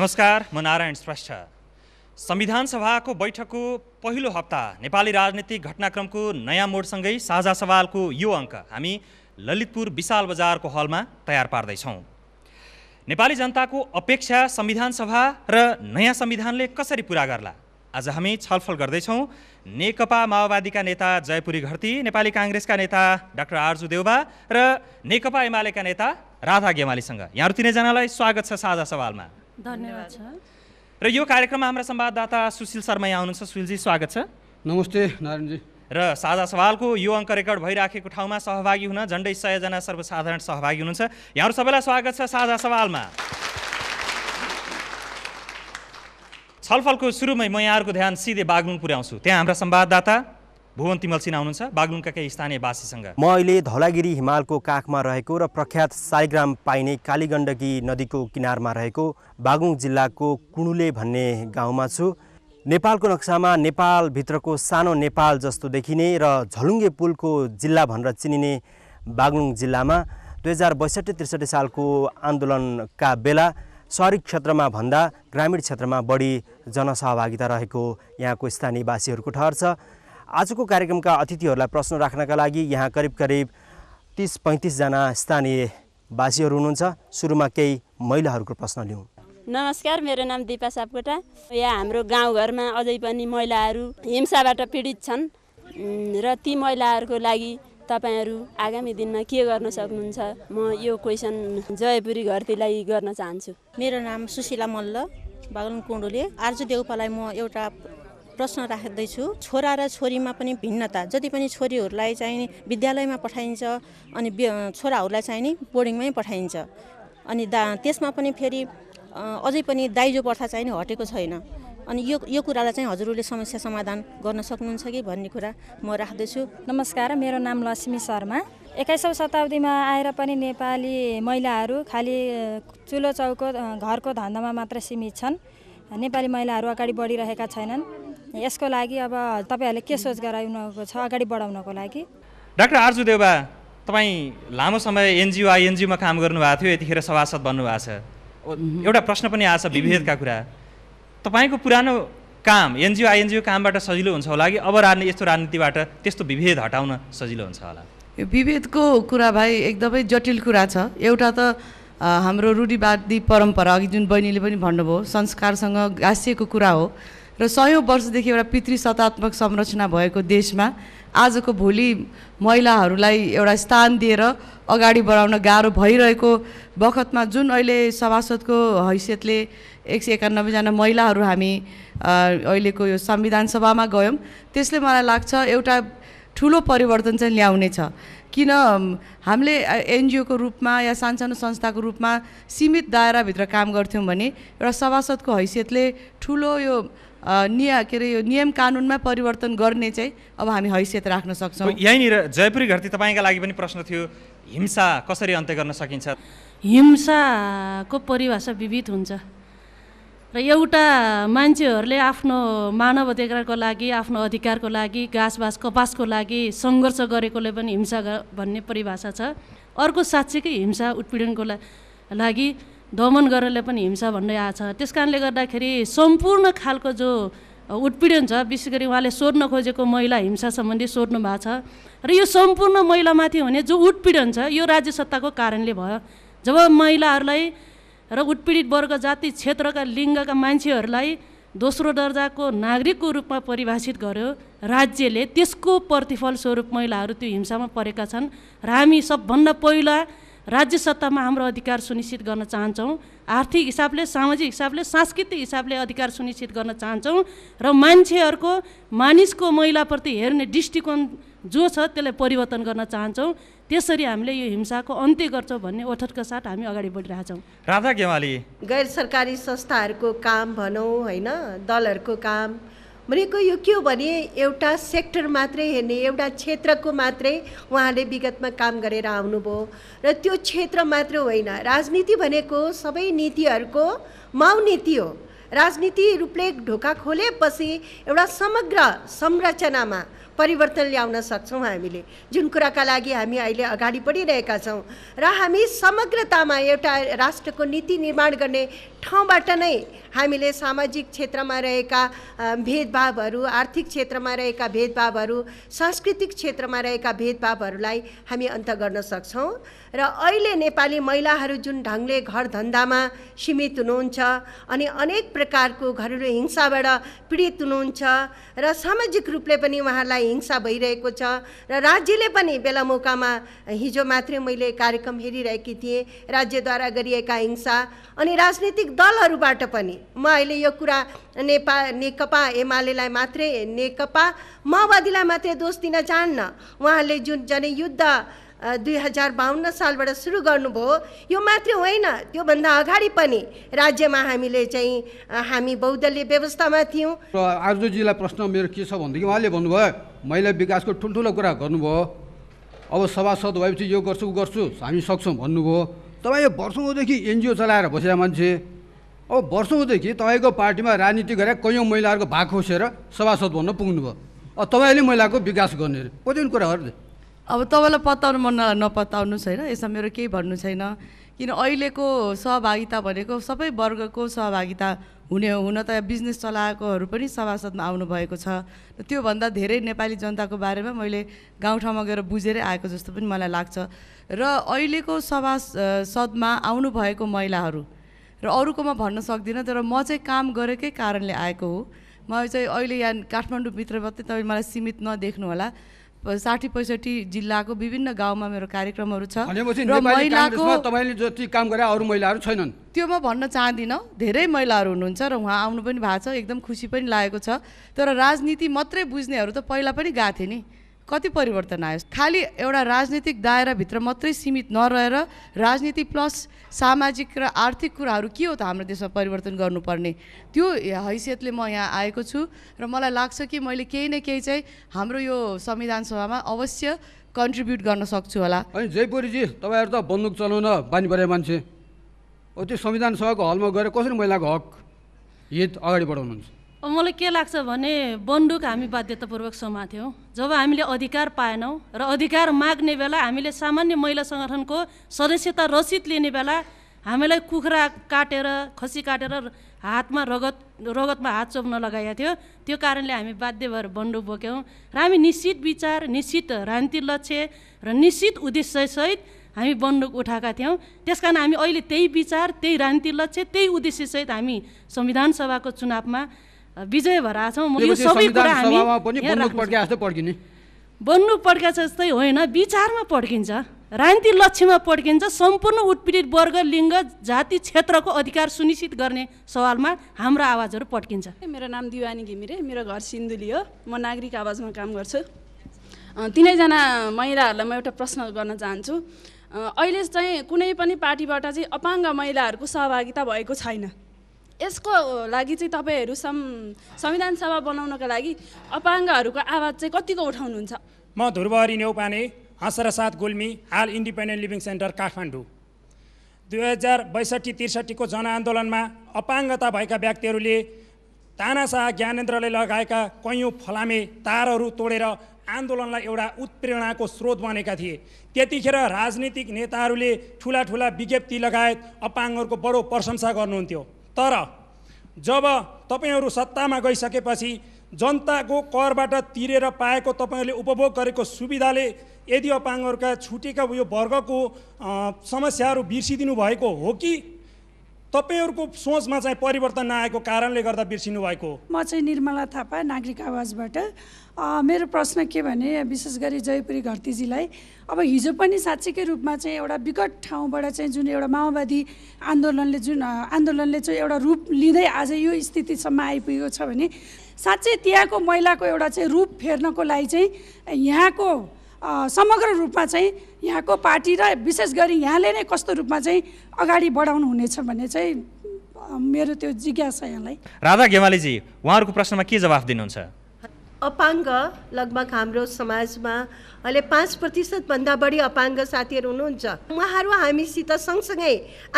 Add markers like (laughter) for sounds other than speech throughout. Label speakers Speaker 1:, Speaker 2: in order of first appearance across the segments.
Speaker 1: नमस्कार म नारायण श्रेष्ठ संविधान सभाको बैठकको पहिलो हप्ता नेपाली राजनीतिक घटनाक्रमको नयाँ मोडसँगै साझा सवालको यो अङ्क हामी ललितपुर विशाल बजारको हलमा तयार पार्दैछौँ नेपाली जनताको अपेक्षा संविधान सभा र नयाँ संविधानले कसरी पुरा गर्ला आज हामी छलफल गर्दैछौँ नेकपा माओवादीका नेता जयपुरी घरती नेपाली काङ्ग्रेसका नेता डाक्टर आर्जु देउबा र नेकपा एमालेका नेता राधा गेमालीसँग यहाँहरू तिनैजनालाई स्वागत छ साझा सवालमा धन्यवाद छ र यो कार्यक्रममा हाम्रा संवाददाता सुशील शर्मा यहाँ हुनुहुन्छ सुशीलजी स्वागत छ नमस्ते नारायणजी र साझा सवालको यो अङ्क रेकर्ड भइराखेको ठाउँमा सहभागी हुन झन्डै सयजना सर्वसाधारण सहभागी हुनुहुन्छ यहाँहरू सबैलाई स्वागत छ साझा सवालमा छलफलको सुरुमै म यहाँहरूको ध्यान सिधै बागलुङ पुर्याउँछु त्यहाँ हाम्रा संवाददाता भुवन तिमल सिन्हा हुनुहुन्छ बागलुङका केही स्थानीय बासीसँग म
Speaker 2: अहिले धौलागिरी हिमालको काखमा रहेको र प्रख्यात साइग्राम पाइने कालीगण्डकी नदीको किनारमा रहेको बागलुङ जिल्लाको कुणुले भन्ने गाउँमा छु नेपालको नक्सामा नेपालभित्रको सानो नेपाल जस्तो देखिने र झलुङ्गे पुलको जिल्ला भनेर चिनिने बागलुङ जिल्लामा दुई हजार बैसठी त्रिसठी सालको आन्दोलनका बेला सहरी क्षेत्रमा भन्दा ग्रामीण क्षेत्रमा बढी जनसहभागिता रहेको यहाँको स्थानीयवासीहरूको ठहर छ आजको कार्यक्रमका अतिथिहरूलाई प्रश्न राख्नका लागि यहाँ करिब करिब तिस पैँतिसजना स्थानीय भाषीहरू हुनुहुन्छ सुरुमा केही महिलाहरूको प्रश्न लिउँ
Speaker 3: नमस्कार मेरो नाम दिपा सापकोटा यहाँ हाम्रो गाउँघरमा अझै पनि महिलाहरू हिंसाबाट पीडित छन् र ती महिलाहरूको लागि तपाईँहरू आगामी दिनमा के गर्न सक्नुहुन्छ म यो क्वेसन जयपुरी घरतीलाई गर्न चाहन्छु मेरो नाम सुशीला मल्ल बागलुङ कुण्डुले आर्जु देउपालाई म एउटा प्रश्न राख्दैछु छोरा र छोरीमा पनि भिन्नता जति पनि छोरीहरूलाई चाहिँ विद्यालयमा पठाइन्छ अनि
Speaker 4: छोराहरूलाई चाहिँ नि बोर्डिङमै पठाइन्छ अनि दा त्यसमा पनि फेरि अझै पनि दाइजो प्रथा चाहिँ नि हटेको छैन अनि यो यो कुरालाई चाहिँ हजुरहरूले समस्या समाधान गर्न सक्नुहुन्छ
Speaker 5: कि भन्ने कुरा म राख्दैछु नमस्कार मेरो नाम लक्ष्मी शर्मा एक्काइसौँ शताब्दीमा आएर पनि नेपाली महिलाहरू खालि चुलो चौको घरको धन्दामा मात्र सीमित छन् नेपाली महिलाहरू अगाडि बढिरहेका छैनन् (laughs) यसको लागि अब तपाईँहरूले के सोच गराउनको छ अगाडि बढाउनको लागि
Speaker 1: डाक्टर आर्जु देवा तपाईँ लामो समय एनजिओ आइएनजिओमा काम गर्नुभएको थियो यतिखेर सभासद भन्नुभएको छ एउटा प्रश्न पनि आएछ विभेदका कुरा तपाईँको पुरानो काम एनजिओ आइएनजिओ कामबाट सजिलो हुन्छ होला कि अब राजनीति यस्तो राजनीतिबाट त्यस्तो विभेद हटाउन सजिलो हुन्छ होला
Speaker 6: यो विभेदको कुरा भाइ एकदमै जटिल कुरा छ एउटा त हाम्रो रूढिवादी परम्परा अघि जुन बहिनीले पनि भन्नुभयो संस्कारसँग गाँसिएको कुरा हो र सयौँ वर्षदेखि एउटा पितृ सत्तात्मक संरचना भएको देशमा आजको भोलि महिलाहरूलाई एउटा स्थान दिएर अगाडि बढाउन गाह्रो भइरहेको बखतमा जुन अहिले सभासदको हैसियतले एक सय एकानब्बेजना महिलाहरू हामी अहिलेको यो संविधान सभामा गयौँ त्यसले मलाई लाग्छ एउटा ठुलो परिवर्तन चाहिँ ल्याउने छ किन हामीले एनजिओको रूपमा या सानसानो संस्थाको रूपमा सीमित दायराभित्र काम गर्थ्यौँ भने एउटा सभासदको हैसियतले ठुलो यो निय के अरे यो नियम कानुनमा परिवर्तन गर्ने चाहिँ अब हामी हैसियत राख्न सक्छौँ
Speaker 1: यहीँनिर जयपुरी घरती तपाईँका लागि पनि प्रश्न थियो हिंसा कसरी अन्त्य गर्न सकिन्छ
Speaker 3: हिंसाको परिभाषा विविध हुन्छ र एउटा मान्छेहरूले आफ्नो मानव अधिकारको लागि आफ्नो अधिकारको लागि घाँसबास कपासको लागि सङ्घर्ष गरेकोले पनि हिंसा भन्ने परिभाषा छ अर्को साँच्चीकै हिंसा उत्पीडनको लागि दमन गरेरले पनि हिंसा भन्दै छ त्यस कारणले गर्दाखेरि सम्पूर्ण खालको जो उत्पीडन छ विशेष गरी उहाँले सोध्न खोजेको महिला हिंसा सम्बन्धी सोध्नु भएको छ र यो सम्पूर्ण महिलामाथि हुने जो उत्पीडन छ यो राज्य सत्ताको कारणले भयो जब महिलाहरूलाई र उत्पीडित वर्ग जाति क्षेत्रका लिङ्गका मान्छेहरूलाई दोस्रो दर्जाको नागरिकको रूपमा परिभाषित गर्यो राज्यले त्यसको प्रतिफल स्वरूप महिलाहरू त्यो हिंसामा परेका छन् र हामी सबभन्दा पहिला राज्य सत्तामा हाम्रो अधिकार सुनिश्चित गर्न चाहन्छौँ आर्थिक हिसाबले सामाजिक हिसाबले सांस्कृतिक हिसाबले अधिकार सुनिश्चित गर्न चाहन्छौँ र मान्छेहरूको मानिसको महिलाप्रति हेर्ने दृष्टिकोण जो छ त्यसलाई परिवर्तन गर्न चाहन्छौँ त्यसरी हामीले यो हिंसाको
Speaker 4: अन्त्य गर्छौँ भन्ने ओठटका साथ हामी अगाडि बढिरहेछौँ
Speaker 1: राधा गेवाली
Speaker 4: गैर सरकारी संस्थाहरूको काम भनौँ होइन दलहरूको काम भनेको यो के हो भने एउटा सेक्टर मात्रै हेर्ने एउटा क्षेत्रको मात्रै उहाँले विगतमा काम गरेर आउनुभयो र त्यो क्षेत्र मात्र होइन राजनीति भनेको सबै नीतिहरूको माउ नीति हो राजनीति रूपले ढोका खोलेपछि एउटा समग्र संरचनामा परिवर्तन ल्याउन सक्छौँ हामीले जुन कुराका लागि हामी अहिले अगाडि बढिरहेका छौँ र हामी समग्रतामा एउटा राष्ट्रको नीति निर्माण गर्ने ठाउँबाट नै हामीले सामाजिक क्षेत्रमा रहेका भेदभावहरू आर्थिक क्षेत्रमा रहेका भेदभावहरू सांस्कृतिक क्षेत्रमा रहेका भेदभावहरूलाई हामी अन्त गर्न सक्छौँ र अहिले नेपाली महिलाहरू जुन ढङ्गले घर धन्दामा सीमित हुनुहुन्छ अनि अनेक प्रकारको घरेलु हिंसाबाट पीडित हुनुहुन्छ र सामाजिक रूपले पनि उहाँहरूलाई हिंसा भइरहेको छ र राज्यले पनि बेला मौकामा हिजो मात्रै मैले कार्यक्रम हेरिरहेकी थिएँ राज्यद्वारा गरिएका हिंसा अनि राजनीतिक राजनीतिक दलहरूबाट पनि म अहिले यो कुरा नेपा नेकपा एमालेलाई मात्रै नेकपा माओवादीलाई मात्रै दोष दिन चाहन्न उहाँले जुन जनयुद्ध दुई हजार बाहन्न सालबाट सुरु गर्नुभयो यो मात्रै होइन त्योभन्दा अगाडि पनि राज्यमा हामीले चाहिँ हामी बहुदलीय व्यवस्थामा थियौँ
Speaker 7: र आर्जुजीलाई प्रश्न मेरो के छ भनेदेखि उहाँले भन्नुभयो मैले विकासको ठुल्ठुलो कुरा गर्नुभयो अब सभासद भएपछि यो गर्छु ऊ गर्छु हामी सक्छौँ भन्नुभयो तपाईँ यो वर्षौँदेखि एनजिओ चलाएर बसेका मान्छे अब वर्षौँदेखि तपाईँको पार्टीमा राजनीति गरेर कैयौँ महिलाहरूको भाग खोसेर सभासद भन्न पुग्नुभयो अब तपाईँले महिलाको विकास गर्ने अरे कुरा
Speaker 6: कुराहरूले अब तपाईँलाई पताउनु मन नपताउनुहोस् होइन यसमा मेरो केही भन्नु छैन किन अहिलेको सहभागिता भनेको सबै वर्गको सहभागिता हुने हुन त बिजनेस चलाएकोहरू पनि सभासदमा आउनुभएको छ त्योभन्दा धेरै नेपाली जनताको बारेमा मैले गाउँठाउँमा गएर बुझेरै आएको जस्तो पनि मलाई लाग्छ र अहिलेको सभासदमा सदमा आउनुभएको महिलाहरू र अरूकोमा भन्न सक्दिनँ तर म चाहिँ काम गरेकै कारणले आएको हो म चाहिँ अहिले यहाँ काठमाडौँभित्र मात्रै तपाईँ मलाई सीमित नदेख्नु होला साठी पैँसठी जिल्लाको विभिन्न गाउँमा मेरो कार्यक्रमहरू छ तपाईँले
Speaker 7: जति काम गरे अरू महिलाहरू छैनन्
Speaker 6: त्यो म भन्न चाहदिनँ धेरै महिलाहरू हुनुहुन्छ र उहाँ आउनु पनि भएको छ एकदम खुसी पनि लागेको छ तर राजनीति मात्रै बुझ्नेहरू त पहिला पनि गएको थिएँ नि कति परिवर्तन आयो खालि एउटा राजनीतिक दायराभित्र मात्रै सीमित नरहेर राजनीति प्लस सामाजिक र आर्थिक कुराहरू के हो त हाम्रो देशमा परिवर्तन गर्नुपर्ने त्यो हैसियतले म यहाँ आएको छु र मलाई लाग्छ कि मैले केही न केही चाहिँ हाम्रो यो संविधान सभामा अवश्य कन्ट्रिब्युट गर्न सक्छु होला
Speaker 7: अनि जयपुरीजी तपाईँहरू त बन्दुक चलाउन बानी परे मान्छे हो त्यो संविधान सभाको हलमा गएर कसरी महिलाको हक हित अगाडि बढाउनुहुन्छ
Speaker 3: मलाई के लाग्छ भने बन्दुक हामी बाध्यतापूर्वक समाथ्यौँ जब हामीले अधिकार पाएनौँ र अधिकार माग्ने बेला हामीले सामान्य महिला सङ्गठनको सदस्यता रसिद लिने बेला हामीलाई कुखुरा काटेर खसी काटेर हातमा रगत रगतमा हात चोप्न लगाएको थियो त्यो कारणले हामी बाध्य भएर बन्दुक बोक्यौँ र हामी निश्चित विचार निश्चित राजनीतिक लक्ष्य र निश्चित उद्देश्यसहित हामी बन्दुक उठाएका थियौँ त्यस हामी अहिले त्यही विचार त्यही राजनीतिक लक्ष्य त्यही उद्देश्यसहित हामी संविधान सभाको चुनावमा विजय भएर
Speaker 7: छौँ
Speaker 3: बन्नु पड्का जस्तै होइन विचारमा पड्किन्छ रान्ति लक्ष्यमा पड्किन्छ सम्पूर्ण उत्पीडित वर्ग लिङ्ग जाति क्षेत्रको अधिकार सुनिश्चित गर्ने सवालमा हाम्रो आवाजहरू पड्किन्छ मेरो नाम दिवानी घिमिरे मेरो घर सिन्धुली हो म नागरिक आवाजमा काम गर्छु तिनैजना महिलाहरूलाई म एउटा प्रश्न गर्न चाहन्छु
Speaker 5: अहिले चाहिँ कुनै पनि पार्टीबाट चाहिँ अपाङ्ग महिलाहरूको सहभागिता भएको छैन यसको लागि चाहिँ तपाईँहरू सम् संविधान सभा बनाउनका लागि अपाङ्गहरूको आवाज
Speaker 1: चाहिँ कतिको उठाउनुहुन्छ म ध्रुवहरी न्यौपाने हँसरसाथ गुल्मी हाल इन्डिपेन्डेन्ट लिभिङ सेन्टर काठमाडौँ दुई हजार बैसठी त्रिसठीको जनआन्दोलनमा अपाङ्गता भएका व्यक्तिहरूले तानाशाह ज्ञानेन्द्रले लगाएका कैयौँ फलामे तारहरू तोडेर आन्दोलनलाई एउटा उत्प्रेरणाको स्रोत बनेका थिए त्यतिखेर राजनीतिक नेताहरूले ठुला ठुला विज्ञप्ति लगायत अपाङ्गहरूको बडो प्रशंसा गर्नुहुन्थ्यो तर जब तपाईँहरू सत्तामा गइसकेपछि जनताको करबाट तिरेर पाएको तपाईँहरूले उपभोग गरेको सुविधाले यदि अपाङ्गहरूका छुटेका यो वर्गको समस्याहरू बिर्सिदिनु भएको हो कि तपाईँहरूको सोचमा चाहिँ परिवर्तन नआएको कारणले गर्दा बिर्सिनु भएको हो
Speaker 5: म चाहिँ निर्मला थापा नागरिक आवाजबाट मेरो
Speaker 3: प्रश्न के भने विशेष गरी जयपुरी घरतीजीलाई अब हिजो पनि साँच्चीकै रूपमा चाहिँ एउटा विकट ठाउँबाट चाहिँ जुन एउटा माओवादी आन्दोलनले जुन आन्दोलनले चाहिँ एउटा रूप लिँदै आज यो स्थितिसम्म आइपुगेको छ भने साँच्चै त्यहाँको महिलाको एउटा चाहिँ रूप फेर्नको लागि चाहिँ यहाँको समग्र रूपमा चाहिँ यहाँको पार्टी र विशेष गरी यहाँले नै कस्तो रूपमा चाहिँ अगाडि बढाउनु हुनेछ भन्ने चाहिँ मेरो त्यो
Speaker 4: जिज्ञासा यहाँलाई
Speaker 1: राधा घेमालीजी उहाँहरूको प्रश्नमा के जवाफ दिनुहुन्छ
Speaker 4: अपाङ्ग लगभग हाम्रो समाजमा अहिले पाँच प्रतिशतभन्दा बढी अपाङ्ग साथीहरू हुनुहुन्छ उहाँहरू हामीसित सँगसँगै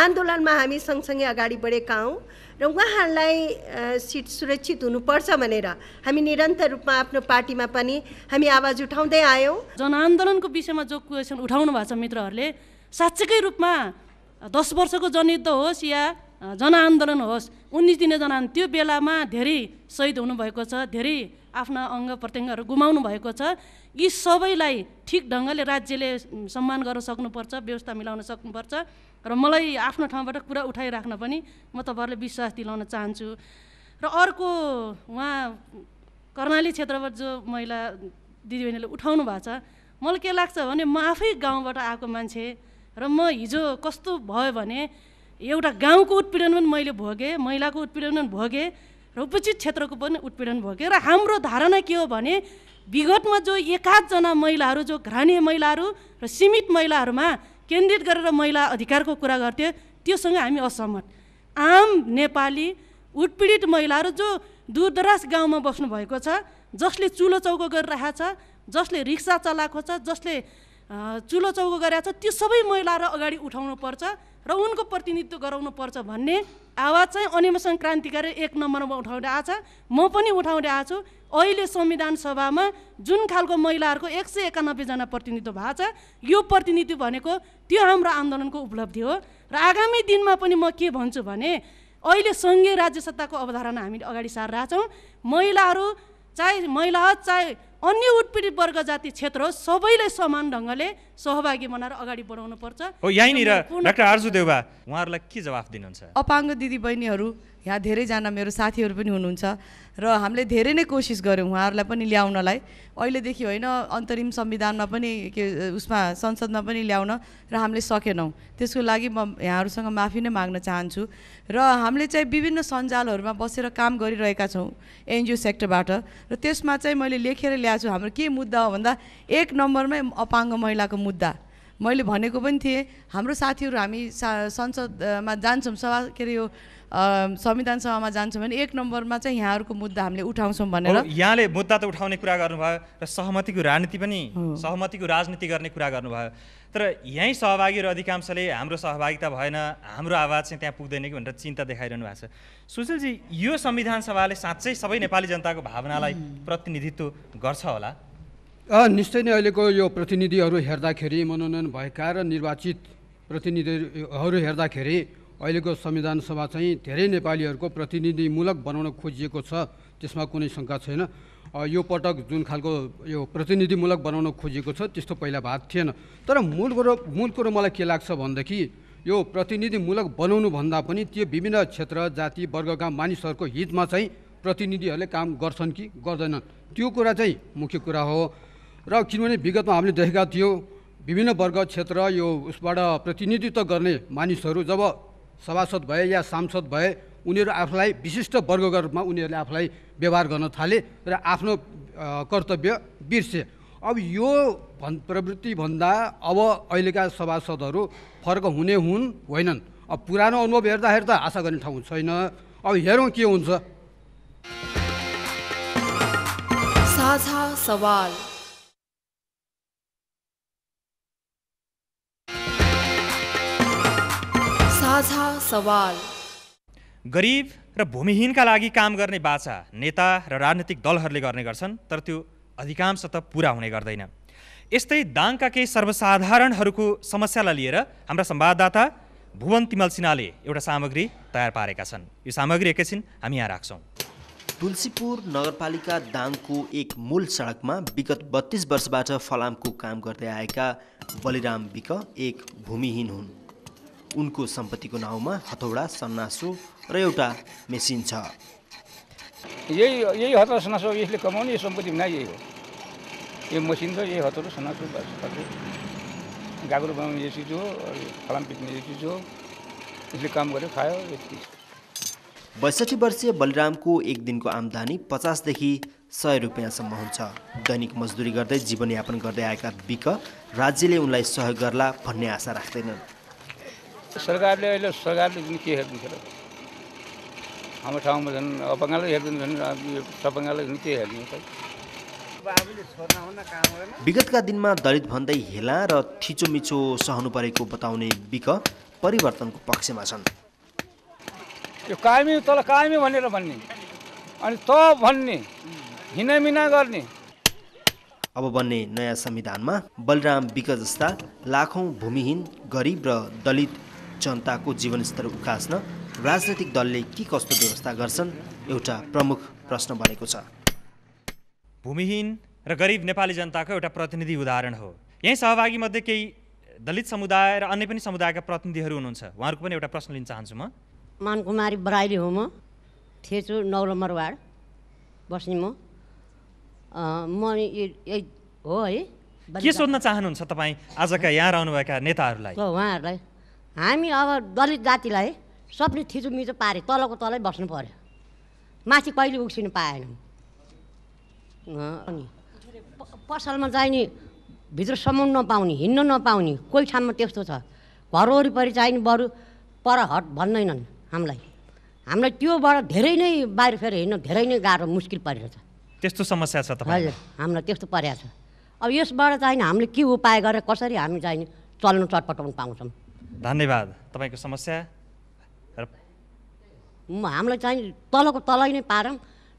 Speaker 4: आन्दोलनमा हामी सँगसँगै अगाडि बढेका हौँ र उहाँहरूलाई सिट सुरक्षित हुनुपर्छ भनेर हामी निरन्तर रूपमा आफ्नो पार्टीमा पनि हामी आवाज उठाउँदै आयौँ
Speaker 3: जनआन्दोलनको विषयमा जो क्वेसन उठाउनु भएको छ मित्रहरूले साँच्चैकै रूपमा दस वर्षको जनयुद्ध होस् या जनआन्दोलन होस् उन्नाइस दिने जनआन्दोलन त्यो बेलामा धेरै सहिद हुनुभएको छ धेरै आफ्ना अङ्ग प्रत्यङ्गहरू गुमाउनु भएको छ यी सबैलाई ठिक ढङ्गले राज्यले सम्मान गर्न सक्नुपर्छ व्यवस्था मिलाउन सक्नुपर्छ र मलाई आफ्नो ठाउँबाट कुरा उठाइराख्न पनि म तपाईँहरूलाई विश्वास दिलाउन चाहन्छु र अर्को उहाँ कर्णाली क्षेत्रबाट जो महिला दिदीबहिनीले उठाउनु भएको छ मलाई के लाग्छ भने म आफै गाउँबाट आएको मान्छे र म हिजो कस्तो भयो भने एउटा गाउँको उत्पीडन पनि मैले भोगेँ महिलाको उत्पीडन पनि भोगेँ र उपेक्षित क्षेत्रको पनि उत्पीडन भयो र हाम्रो धारणा के हो भने विगतमा जो एकाधजना महिलाहरू जो घ्राने महिलाहरू र सीमित महिलाहरूमा केन्द्रित गरेर महिला अधिकारको कुरा गर्थ्यो त्योसँग हामी असहमत आम नेपाली उत्पीडित महिलाहरू जो दूरदराज गाउँमा बस्नुभएको छ जसले चुलो चौको गरिरहेको छ जसले रिक्सा चलाएको छ जसले चुलो चौको गरिरहेको छ त्यो सबै महिलाहरू अगाडि उठाउनु पर्छ र उनको प्रतिनिधित्व गराउनु पर्छ भन्ने आवाज चाहिँ अनिमसन क्रान्तिकारी एक नम्बरमा उठाउँदै आएको छ म पनि उठाउँदै आएको छु अहिले संविधान सभामा जुन खालको महिलाहरूको एक सय एकानब्बेजना प्रतिनिधित्व भएको छ यो प्रतिनिधित्व भनेको त्यो हाम्रो आन्दोलनको उपलब्धि हो र आगामी दिनमा पनि म के भन्छु भने अहिले सङ्घीय राज्य सत्ताको अवधारणा हामीले अगाडि सारिरहेछौँ महिलाहरू चाहे महिला होस् चाहे अन्य उत्पीडित वर्ग जाति क्षेत्र सबैलाई समान ढङ्गले सहभागी बनाएर अगाडि बढाउनु पर्छ
Speaker 1: हो यहीँनिर डाक्टर आर्जु देउबा उहाँहरूलाई के जवाफ दिनुहुन्छ
Speaker 6: अपाङ्ग दिदी बहिनीहरू यहाँ धेरैजना मेरो साथीहरू पनि हुनुहुन्छ र हामीले धेरै नै कोसिस गऱ्यौँ उहाँहरूलाई पनि ल्याउनलाई अहिलेदेखि होइन अन्तरिम संविधानमा पनि के उसमा संसदमा पनि ल्याउन र हामीले सकेनौँ त्यसको लागि म यहाँहरूसँग माफी नै माग्न चाहन्छु र हामीले चाहिँ विभिन्न सञ्जालहरूमा बसेर काम गरिरहेका छौँ एनजिओ सेक्टरबाट र त्यसमा चाहिँ मैले लेखेर ल्याएँ छु हाम्रो के मुद्दा हो भन्दा एक नम्बरमै अपाङ्ग महिलाको मुद्दा मैले भनेको पनि थिएँ हाम्रो साथीहरू हामी सा संसदमा जान्छौँ सभा के अरे यो संविधान सभामा जान्छौँ भने एक नम्बरमा चाहिँ यहाँहरूको मुद्दा हामीले उठाउँछौँ भनेर
Speaker 1: यहाँले मुद्दा त उठाउने कुरा गर्नुभयो र सहमतिको राजनीति पनि सहमतिको राजनीति गर्ने कुरा गर्नुभयो तर यहीँ सहभागी र अधिकांशले हाम्रो सहभागिता भएन हाम्रो आवाज चाहिँ त्यहाँ पुग्दैन कि भनेर चिन्ता देखाइरहनु भएको छ सुशीलजी यो संविधान सभाले साँच्चै सबै नेपाली जनताको भावनालाई प्रतिनिधित्व गर्छ होला
Speaker 7: निश्चय नै अहिलेको यो प्रतिनिधिहरू हेर्दाखेरि मनोनयन भएका र निर्वाचित प्रतिनिधिहरू हेर्दाखेरि अहिलेको संविधान सभा चाहिँ धेरै नेपालीहरूको प्रतिनिधिमूलक बनाउन खोजिएको छ त्यसमा कुनै शङ्का छैन यो पटक जुन खालको यो प्रतिनिधिमूलक बनाउन खोजिएको छ त्यस्तो पहिला भएको थिएन तर मूल कुरो मूल कुरो मलाई के लाग्छ भनेदेखि यो प्रतिनिधिमूलक बनाउनुभन्दा पनि त्यो विभिन्न क्षेत्र जाति वर्गका मानिसहरूको हितमा चाहिँ प्रतिनिधिहरूले काम गर्छन् कि गर्दैनन् त्यो कुरा चाहिँ मुख्य कुरा हो र किनभने विगतमा हामीले देखेका थियौँ विभिन्न वर्ग क्षेत्र यो उसबाट प्रतिनिधित्व गर्ने मानिसहरू जब सभासद भए या सांसद भए उनीहरू आफूलाई विशिष्ट वर्गका रूपमा उनीहरूले आफूलाई व्यवहार गर्न थाले र आफ्नो कर्तव्य बिर्से अब यो भन् प्रवृत्तिभन्दा अब अहिलेका सभासदहरू फर्क हुने हुन् होइनन् अब पुरानो अनुभव हेर्दाखेरि त आशा गर्ने ठाउँ छैन अब हेरौँ के हुन्छ
Speaker 4: साझा सवाल साझा सवाल
Speaker 1: गरिब र भूमिहीनका लागि काम गर्ने बाचा नेता र राजनीतिक दलहरूले गर्ने गर्छन् तर त्यो अधिकांश त पुरा हुने गर्दैन यस्तै दाङका केही सर्वसाधारणहरूको समस्यालाई लिएर हाम्रा संवाददाता भुवन तिमल सिन्हाले एउटा सामग्री तयार पारेका छन् यो सामग्री एकैछिन हामी यहाँ राख्छौँ
Speaker 2: तुलसीपुर नगरपालिका दाङको एक मूल सडकमा विगत बत्तीस वर्षबाट फलामको काम गर्दै आएका बलिराम विक एक भूमिहीन हुन् उनको सम्पत्तिको नाउँमा हथौडा सन्नासो र एउटा मेसिन छ यही यही हतौडा सन्नासो यसले कमाउने यो सम्पत्ति नै यही हो
Speaker 7: यो मसिन छ यही हतौडा सन्नासो गाग्रो बनाउने यो चिज हो फलाम पिट्ने यो चिज हो यसले काम गर्यो खायो यति
Speaker 2: बैसठी वर्षीय बलिरामको एक दिनको आम्दानी पचासदेखि सय रुपियाँसम्म हुन्छ दैनिक मजदुरी गर्दै जीवनयापन गर्दै आएका विक राज्यले उनलाई सहयोग गर्ला भन्ने आशा राख्दैनन्
Speaker 7: सरकारले अहिले सरकारले पनि के हेरिदिन्छ र हाम्रो ठाउँमा झन् अपङ्गालै हेरिदिन्छ यो सपङ्गालाई झन् के हेरिदिन्छ
Speaker 2: विगतका दिनमा दलित भन्दै हेला र थिचोमिचो सहनु परेको बताउने विक परिवर्तनको पक्षमा छन्
Speaker 7: यो कायमी तल कायमी भनेर भन्ने अनि त भन्ने हिनामिना गर्ने
Speaker 2: अब बन्ने नयाँ संविधानमा बलराम विक जस्ता लाखौँ भूमिहीन गरिब र दलित जनताको जीवनस्तर उकास्न राजनैतिक दलले के कस्तो व्यवस्था गर्छन् एउटा प्रमुख प्रश्न बनेको छ भूमिहीन र
Speaker 1: गरिब नेपाली जनताको एउटा प्रतिनिधि उदाहरण हो यहीँ सहभागीमध्ये केही दलित समुदाय र अन्य पनि समुदायका प्रतिनिधिहरू हुनुहुन्छ उहाँहरूको पनि एउटा प्रश्न लिन चाहन्छु म
Speaker 8: मानकुमारी बराइली हो म थेचु नौ नम्बर वार्ड बस्ने म म यही हो है के सोध्न चाहनुहुन्छ तपाईँ
Speaker 1: आजका यहाँ रहनुभएका नेताहरूलाई
Speaker 8: उहाँहरूलाई हामी अब दलित जातिलाई सबले थिचोमिचो पारे तलको तलै बस्नु पऱ्यो माथि कहिले उक्सिनु पाएनौँ अनि पसलमा चाहिने भित्र समाउन नपाउने हिँड्न नपाउने कोही ठाउँमा त्यस्तो छ घर वरिपरि चाहिने बरु पर हट भन्दैनन् हामीलाई हामीलाई त्योबाट धेरै नै बाहिर फेर हिँड्न धेरै नै गाह्रो मुस्किल परेको छ त्यस्तो समस्या छ हजुर हामीलाई त्यस्तो परेको छ अब यसबाट चाहिने हामीले के उपाय गरेर कसरी हामी चाहिने चल्नु चटपटाउनु पाउँछौँ धन्यवाद तपाईँको समस्या हामीलाई चाहिँ तलको तलै नै पारौँ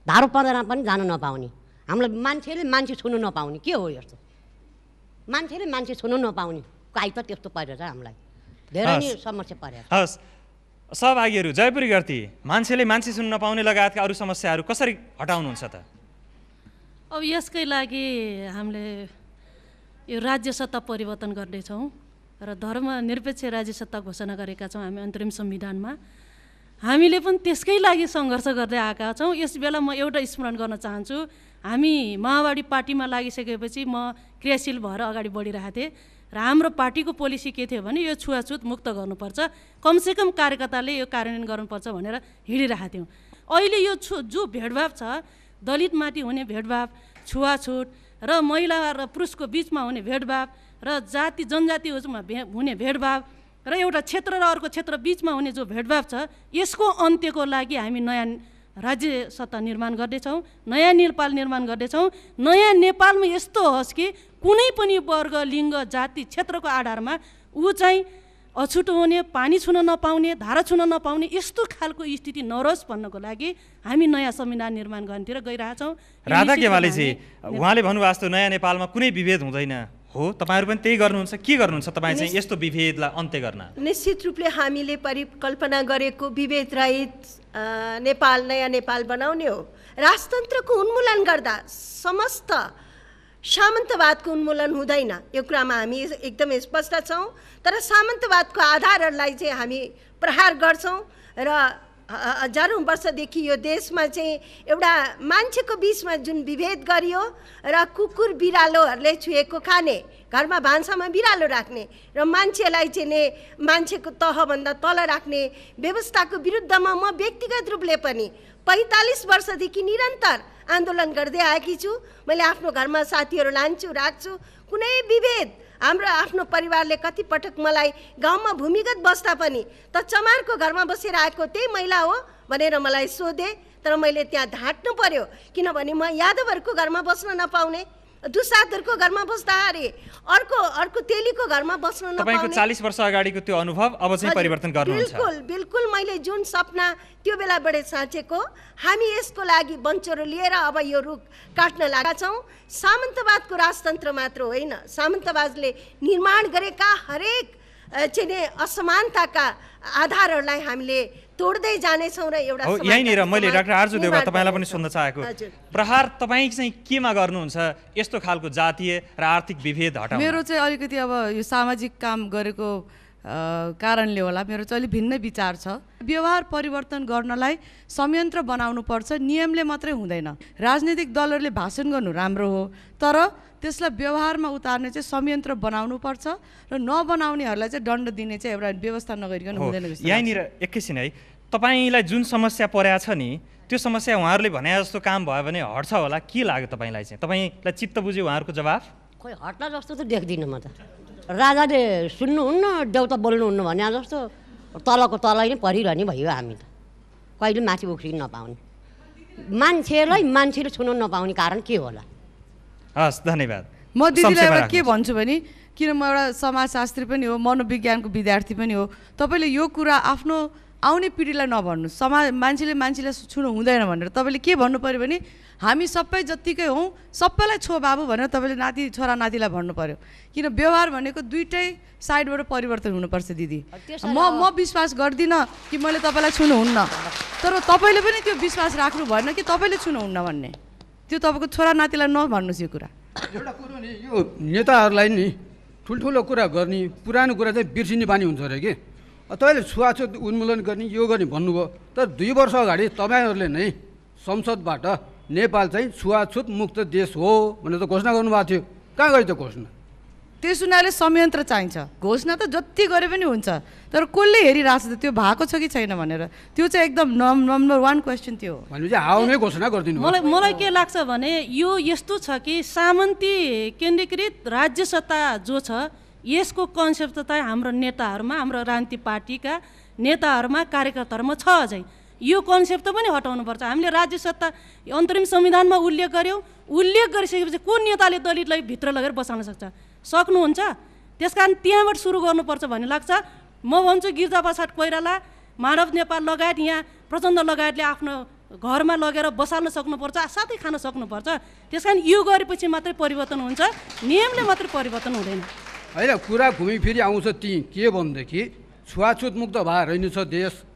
Speaker 8: धारो पर्दैन पनि जान नपाउने हामीलाई मान्छेले मान्छे छुनु नपाउने के हो यस्तो मान्छेले मान्छे छुनु नपाउने काइ त त्यस्तो परेछ हामीलाई धेरै नै समस्या परेर
Speaker 1: हस् सहभागीहरू जयपुरी गर्ती मान्छेले मान्छे सुन्न नपाउने लगायतका अरू समस्याहरू कसरी हटाउनुहुन्छ त
Speaker 3: अब यसकै लागि हामीले यो राज्य सत्ता परिवर्तन गर्नेछौँ र धर्मनिरपेक्ष राज्य सत्ता घोषणा गरेका छौँ हामी अन्तरिम संविधानमा हामीले पनि त्यसकै लागि सङ्घर्ष गर्दै आएका छौँ यस बेला म एउटा स्मरण गर्न चाहन्छु हामी माओवादी पार्टीमा लागिसकेपछि म क्रियाशील भएर अगाडि बढिरहेको थिएँ र हाम्रो पार्टीको पोलिसी के थियो भने यो छुवाछुत मुक्त गर्नुपर्छ कमसेकम कार्यकर्ताले यो कार्यान्वयन गर्नुपर्छ भनेर हिँडिरहेको थियौँ अहिले यो छु जो भेदभाव छ दलितमाथि हुने भेदभाव छुवाछुत र महिला र पुरुषको बिचमा हुने भेदभाव र जाति जनजाति भे हुने भेदभाव र एउटा क्षेत्र र अर्को क्षेत्र बिचमा हुने जो भेदभाव छ यसको अन्त्यको लागि हामी नयाँ राज्य सत्ता निर्माण गर्दैछौँ नयाँ नेपाल निर्माण गर्दैछौँ नयाँ नेपालमा यस्तो होस् कि कुनै पनि वर्ग लिङ्ग जाति क्षेत्रको आधारमा ऊ चाहिँ अछुटो हुने पानी छुन नपाउने धारा छुन नपाउने यस्तो खालको स्थिति नरहोस् भन्नको लागि हामी नयाँ संविधान निर्माण गर्नेतिर गइरहेछौँ राधा केवालीजी
Speaker 1: उहाँले भन्नुभएको जस्तो नयाँ नेपालमा कुनै विभेद हुँदैन हो तपाईँहरू पनि त्यही गर्नुहुन्छ के गर्नुहुन्छ तपाईँ चाहिँ यस्तो विभेदलाई अन्त्य गर्न
Speaker 4: निश्चित रूपले हामीले परिकल्पना गरेको विभेद रहित नेपाल नयाँ नेपाल बनाउने हो राजतन्त्रको उन्मूलन गर्दा समस्त सामन्तवादको उन्मूलन हुँदैन यो कुरामा हामी एकदमै स्पष्ट छौँ तर सामन्तवादको आधारहरूलाई चाहिँ हामी प्रहार गर्छौँ र हजारौँ वर्षदेखि यो देशमा चाहिँ एउटा मान्छेको बिचमा जुन विभेद गरियो र कुकुर बिरालोहरूले छुएको खाने घरमा भान्सामा बिरालो राख्ने र मान्छेलाई चाहिँ मान्छेको तहभन्दा तल राख्ने व्यवस्थाको विरुद्धमा म व्यक्तिगत रूपले पनि पैँतालिस वर्षदेखि निरन्तर आन्दोलन गर्दै आएकी छु मैले आफ्नो घरमा साथीहरू लान्छु राख्छु कुनै विभेद हाम्रो आफ्नो परिवारले कतिपटक मलाई गाउँमा भूमिगत बस्दा पनि त चमारको घरमा बसेर आएको त्यही महिला हो भनेर मलाई सोधे तर मैले त्यहाँ ढाँट्नु पर्यो किनभने म यादवहरूको घरमा बस्न नपाउने दुसादरको घरमा बस्दा अरे अर्को अर्को तेलीको घरमा बस्नु तपाईँको
Speaker 1: चालिस वर्ष अगाडिको त्यो अनुभव अब चाहिँ परिवर्तन गर्नुहुन्छ बिल्कुल
Speaker 4: बिल्कुल मैले जुन सपना त्यो बेलाबाट साँचेको हामी यसको लागि बन्चरो लिएर अब यो रुख काट्न लागेका छौँ सामन्तवादको राजतन्त्र मात्र होइन सामन्तवादले निर्माण गरेका हरेक चाहिँ असमानताका आधारहरूलाई हामीले तोड्दै जानेछौँ र एउटा यहीँनिर मैले डाक्टर आर्जु देव तपाईँलाई
Speaker 1: पनि सुन्न चाहेको प्रहार तपाईँ चाहिँ केमा गर्नुहुन्छ यस्तो खालको जातीय र आर्थिक विभेद हटाउन मेरो
Speaker 6: चाहिँ अलिकति अब यो सामाजिक काम गरेको कारणले होला मेरो चाहिँ अलिक भिन्नै विचार छ व्यवहार परिवर्तन गर्नलाई संयन्त्र बनाउनु पर्छ नियमले मात्रै हुँदैन राजनैतिक दलहरूले भाषण गर्नु राम्रो हो तर त्यसलाई व्यवहारमा उतार्ने चाहिँ संयन्त्र बनाउनुपर्छ र नबनाउनेहरूलाई चाहिँ दण्ड दिने चाहिँ एउटा व्यवस्था नगरिकन हुँदैन यहाँनिर
Speaker 1: एकैछिन है तपाईँलाई जुन समस्या परेको छ नि त्यो समस्या उहाँहरूले भने जस्तो काम भयो भने हट्छ होला के लाग्यो तपाईँलाई चाहिँ तपाईँलाई चित्त बुझ्यो उहाँहरूको जवाफ
Speaker 8: खोइ हट्ला जस्तो त देख्दिनँ म त राजाले सुन्नुहुन्न देउता बोल्नुहुन्न भने जस्तो तलको तलै नै परिरहने भयो हामी त कहिले माथि उफ्रिन नपाउने मान्छेलाई मान्छेले छुन नपाउने कारण के होला
Speaker 1: हस् धन्यवाद म दिदीलाई एउटा के
Speaker 6: भन्छु भने किन म एउटा समाजशास्त्री पनि हो मनोविज्ञानको विद्यार्थी पनि हो तपाईँले यो कुरा आफ्नो आउने पिँढीलाई नभन्नु समाज मान्छेले मान्छेलाई छुनु हुँदैन भनेर तपाईँले के भन्नु पऱ्यो भने हामी सबै जत्तिकै हौँ सबैलाई छो बाबु भनेर तपाईँले नाति छोरा नातिलाई भन्नु पऱ्यो किन व्यवहार भनेको दुइटै साइडबाट परिवर्तन हुनुपर्छ दिदी म म विश्वास गर्दिनँ कि मैले तपाईँलाई छुनुहुन्न तर तपाईँले पनि त्यो विश्वास राख्नु भएन कि तपाईँले छुनुहुन्न भन्ने त्यो तपाईँको छोरा नातिलाई नभन्नुहोस् यो कुरा
Speaker 7: एउटा कुरो नि यो
Speaker 6: नेताहरूलाई नि ठुल्ठुलो कुरा गर्ने पुरानो कुरा चाहिँ बिर्सिने बानी
Speaker 7: हुन्छ अरे कि तपाईँले छुवाछुत उन्मूलन गर्ने यो गर्ने भन्नुभयो तर दुई वर्ष अगाडि तपाईँहरूले नै संसदबाट नेपाल चाहिँ छुवाछुत मुक्त देश हो भनेर त घोषणा गर्नुभएको
Speaker 6: थियो कहाँ गयो त्यो घोषणा त्यस उनीहरूले संयन्त्र चाहिन्छ घोषणा त जति गरे पनि हुन्छ तर कसले हेरिरहेको छ त्यो भएको छ कि छैन भनेर त्यो चाहिँ एकदम नम्बर वान क्वेसन त्यो घोषणा गरिदिनु मलाई
Speaker 3: मलाई के लाग्छ भने यो यस्तो छ कि सामन्ती केन्द्रीकृत राज्य सत्ता जो छ यसको कन्सेप्ट त हाम्रो नेताहरूमा हाम्रो रान्ति पार्टीका नेताहरूमा कार्यकर्ताहरूमा छ अझै यो कन्सेप्ट त पनि हटाउनुपर्छ हामीले राज्य सत्ता अन्तरिम संविधानमा उल्लेख गऱ्यौँ उल्लेख गरिसकेपछि कुन नेताले दलितलाई भित्र लगेर बसाउन सक्छ सक्नुहुन्छ त्यस कारण त्यहाँबाट सुरु गर्नुपर्छ भन्ने लाग्छ म भन्छु गिर्जाप्रसाद कोइराला माधव नेपाल लगायत यहाँ प्रचण्ड लगायतले आफ्नो घरमा लगेर बसाल्न सक्नुपर्छ साथै खान सक्नुपर्छ त्यस कारण यो गरेपछि मात्रै परिवर्तन हुन्छ नियमले मात्रै परिवर्तन हुँदैन
Speaker 7: होइन कुरा घुमिफिरी आउँछ ती के भनेदेखि छुवाछुत मुक्त भएर छ देश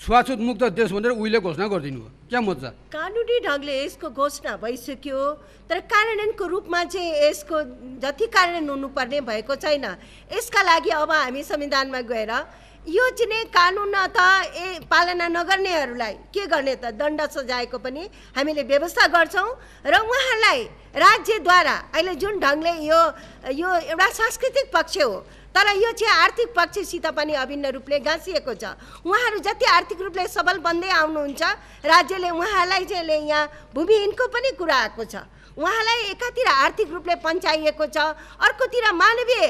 Speaker 7: छुवाछुत मुक्त देश भनेर उहिले घोषणा गरिदिनु हो क्या मजा
Speaker 4: कानुनी ढङ्गले यसको घोषणा भइसक्यो तर कार्यान्वयनको रूपमा चाहिँ यसको जति कार्यान्वयन हुनुपर्ने भएको छैन यसका लागि अब हामी संविधानमा गएर यो चाहिँ नै कानुन त ए पालना नगर्नेहरूलाई के गर्ने त दण्ड सजाएको पनि हामीले व्यवस्था गर्छौँ र उहाँलाई राज्यद्वारा अहिले जुन ढङ्गले यो यो एउटा सांस्कृतिक पक्ष हो तर यो चाहिँ आर्थिक पक्षसित पनि अभिन्न रूपले गाँसिएको छ उहाँहरू जति आर्थिक रूपले सबल बन्दै आउनुहुन्छ राज्यले उहाँलाई चाहिँ यहाँ भूमिहीनको पनि कुरा आएको छ उहाँलाई एकातिर आर्थिक रूपले पन्चाइएको छ अर्कोतिर मानवीय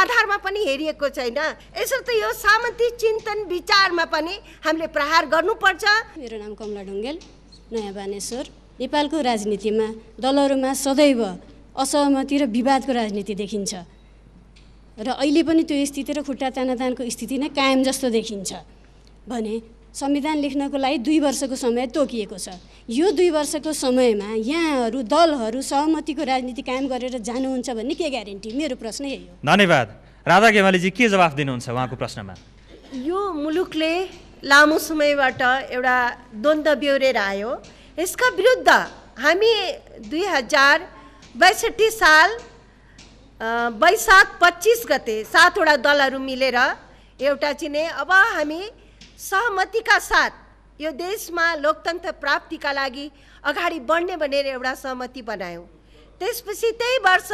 Speaker 4: आधारमा पनि हेरिएको छैन त यो सामन्ती चिन्तन विचारमा पनि हामीले प्रहार गर्नुपर्छ मेरो नाम कमला ढुङ्गेल नयाँ बानेश्वर नेपालको राजनीतिमा दलहरूमा सदैव
Speaker 3: असहमति र विवादको राजनीति देखिन्छ र अहिले पनि त्यो स्थिति र खुट्टा तानातानको स्थिति नै कायम जस्तो देखिन्छ भने संविधान लेख्नको लागि दुई वर्षको समय तोकिएको छ यो दुई वर्षको समयमा यहाँहरू दलहरू सहमतिको राजनीति
Speaker 4: कायम गरेर जानुहुन्छ भन्ने के ग्यारेन्टी मेरो प्रश्न यही
Speaker 1: हो धन्यवाद राधा गेवालीजी के जवाफ दिनुहुन्छ उहाँको प्रश्नमा
Speaker 4: यो मुलुकले लामो समयबाट एउटा द्वन्द्व बेहोरेर आयो यसका विरुद्ध हामी दुई हजार बैसठी साल वैशाख पच्चिस गते सातवटा दलहरू मिलेर एउटा चिने अब हामी सहमतिका साथ यो देशमा लोकतन्त्र प्राप्तिका लागि अगाडि बढ्ने भनेर एउटा सहमति बनायौँ त्यसपछि त्यही वर्ष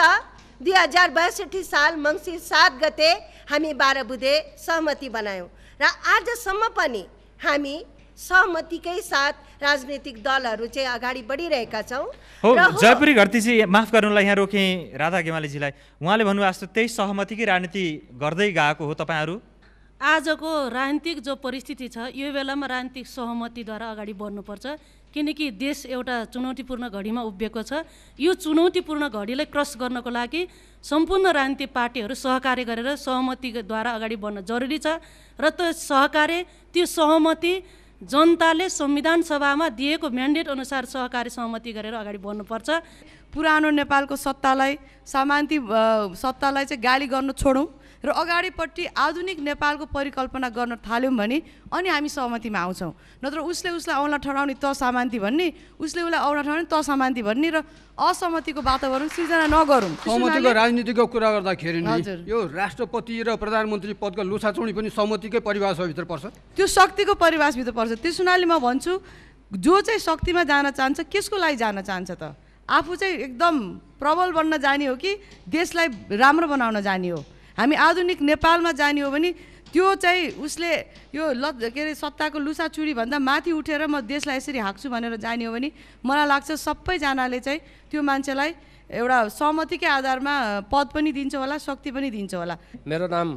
Speaker 4: दुई हजार बयासठी साल मङ्सिर सात गते हामी बाह्र बुधे सहमति बनायौँ र आजसम्म पनि हामी सहमतिकै साथ राजनीतिक दलहरू चाहिँ अगाडि बढिरहेका छौँ
Speaker 1: हो जयपुरी घरतीजी माफ गर्नुलाई यहाँ रोके राधा गेमालीजीलाई उहाँले भन्नुभएको जस्तो त्यही सहमतिकै राजनीति गर्दै गएको हो तपाईँहरू
Speaker 3: आजको राजनीतिक जो परिस्थिति छ यो बेलामा राजनीतिक सहमतिद्वारा अगाडि बढ्नुपर्छ किनकि देश एउटा चुनौतीपूर्ण घडीमा उभिएको छ यो चुनौतीपूर्ण घडीलाई क्रस गर्नको लागि सम्पूर्ण राजनीतिक पार्टीहरू सहकार्य गरेर सहमतिद्वारा अगाडि बढ्न जरुरी छ र त्यो सहकार्य त्यो सहमति जनताले संविधान सभामा दिएको म्यान्डेट अनुसार सहकारी सहमति गरेर अगाडि बढ्नुपर्छ
Speaker 6: पुरानो नेपालको सत्तालाई सामान्ति सत्तालाई चाहिँ गाली गर्नु छोडौँ र अगाडिपट्टि आधुनिक नेपालको परिकल्पना गर्न थाल्यौँ भने अनि हामी सहमतिमा आउँछौँ नत्र उसले उसलाई औँला ठहराउने त सामान्ति भन्ने उसले उसलाई औँला ठहराउने त सामान्ति भन्ने र असहमतिको वातावरण सृजना नगरौँ सहमतिको
Speaker 7: राजनीतिको कुरा गर्दाखेरि यो राष्ट्रपति र प्रधानमन्त्री पदको
Speaker 6: लुछाचुँडी पनि सहमतिकै
Speaker 7: परिभाषाभित्र पर्छ
Speaker 6: त्यो शक्तिको परिभाषभित्र पर्छ त्यस हुनाले म भन्छु जो चाहिँ शक्तिमा जान चाहन्छ केसको लागि जान चाहन्छ त आफू चाहिँ एकदम प्रबल बन्न जाने हो कि देशलाई राम्रो बनाउन जाने हो हामी आधुनिक नेपालमा जाने हो भने त्यो चाहिँ उसले यो ल के अरे सत्ताको चुरी भन्दा माथि उठेर म देशलाई यसरी हाँक्छु भनेर जाने हो भने मलाई लाग्छ सबैजनाले चाहिँ त्यो मान्छेलाई एउटा सहमतिकै आधारमा पद पनि दिन्छ होला शक्ति पनि दिन्छ होला
Speaker 2: मेरो नाम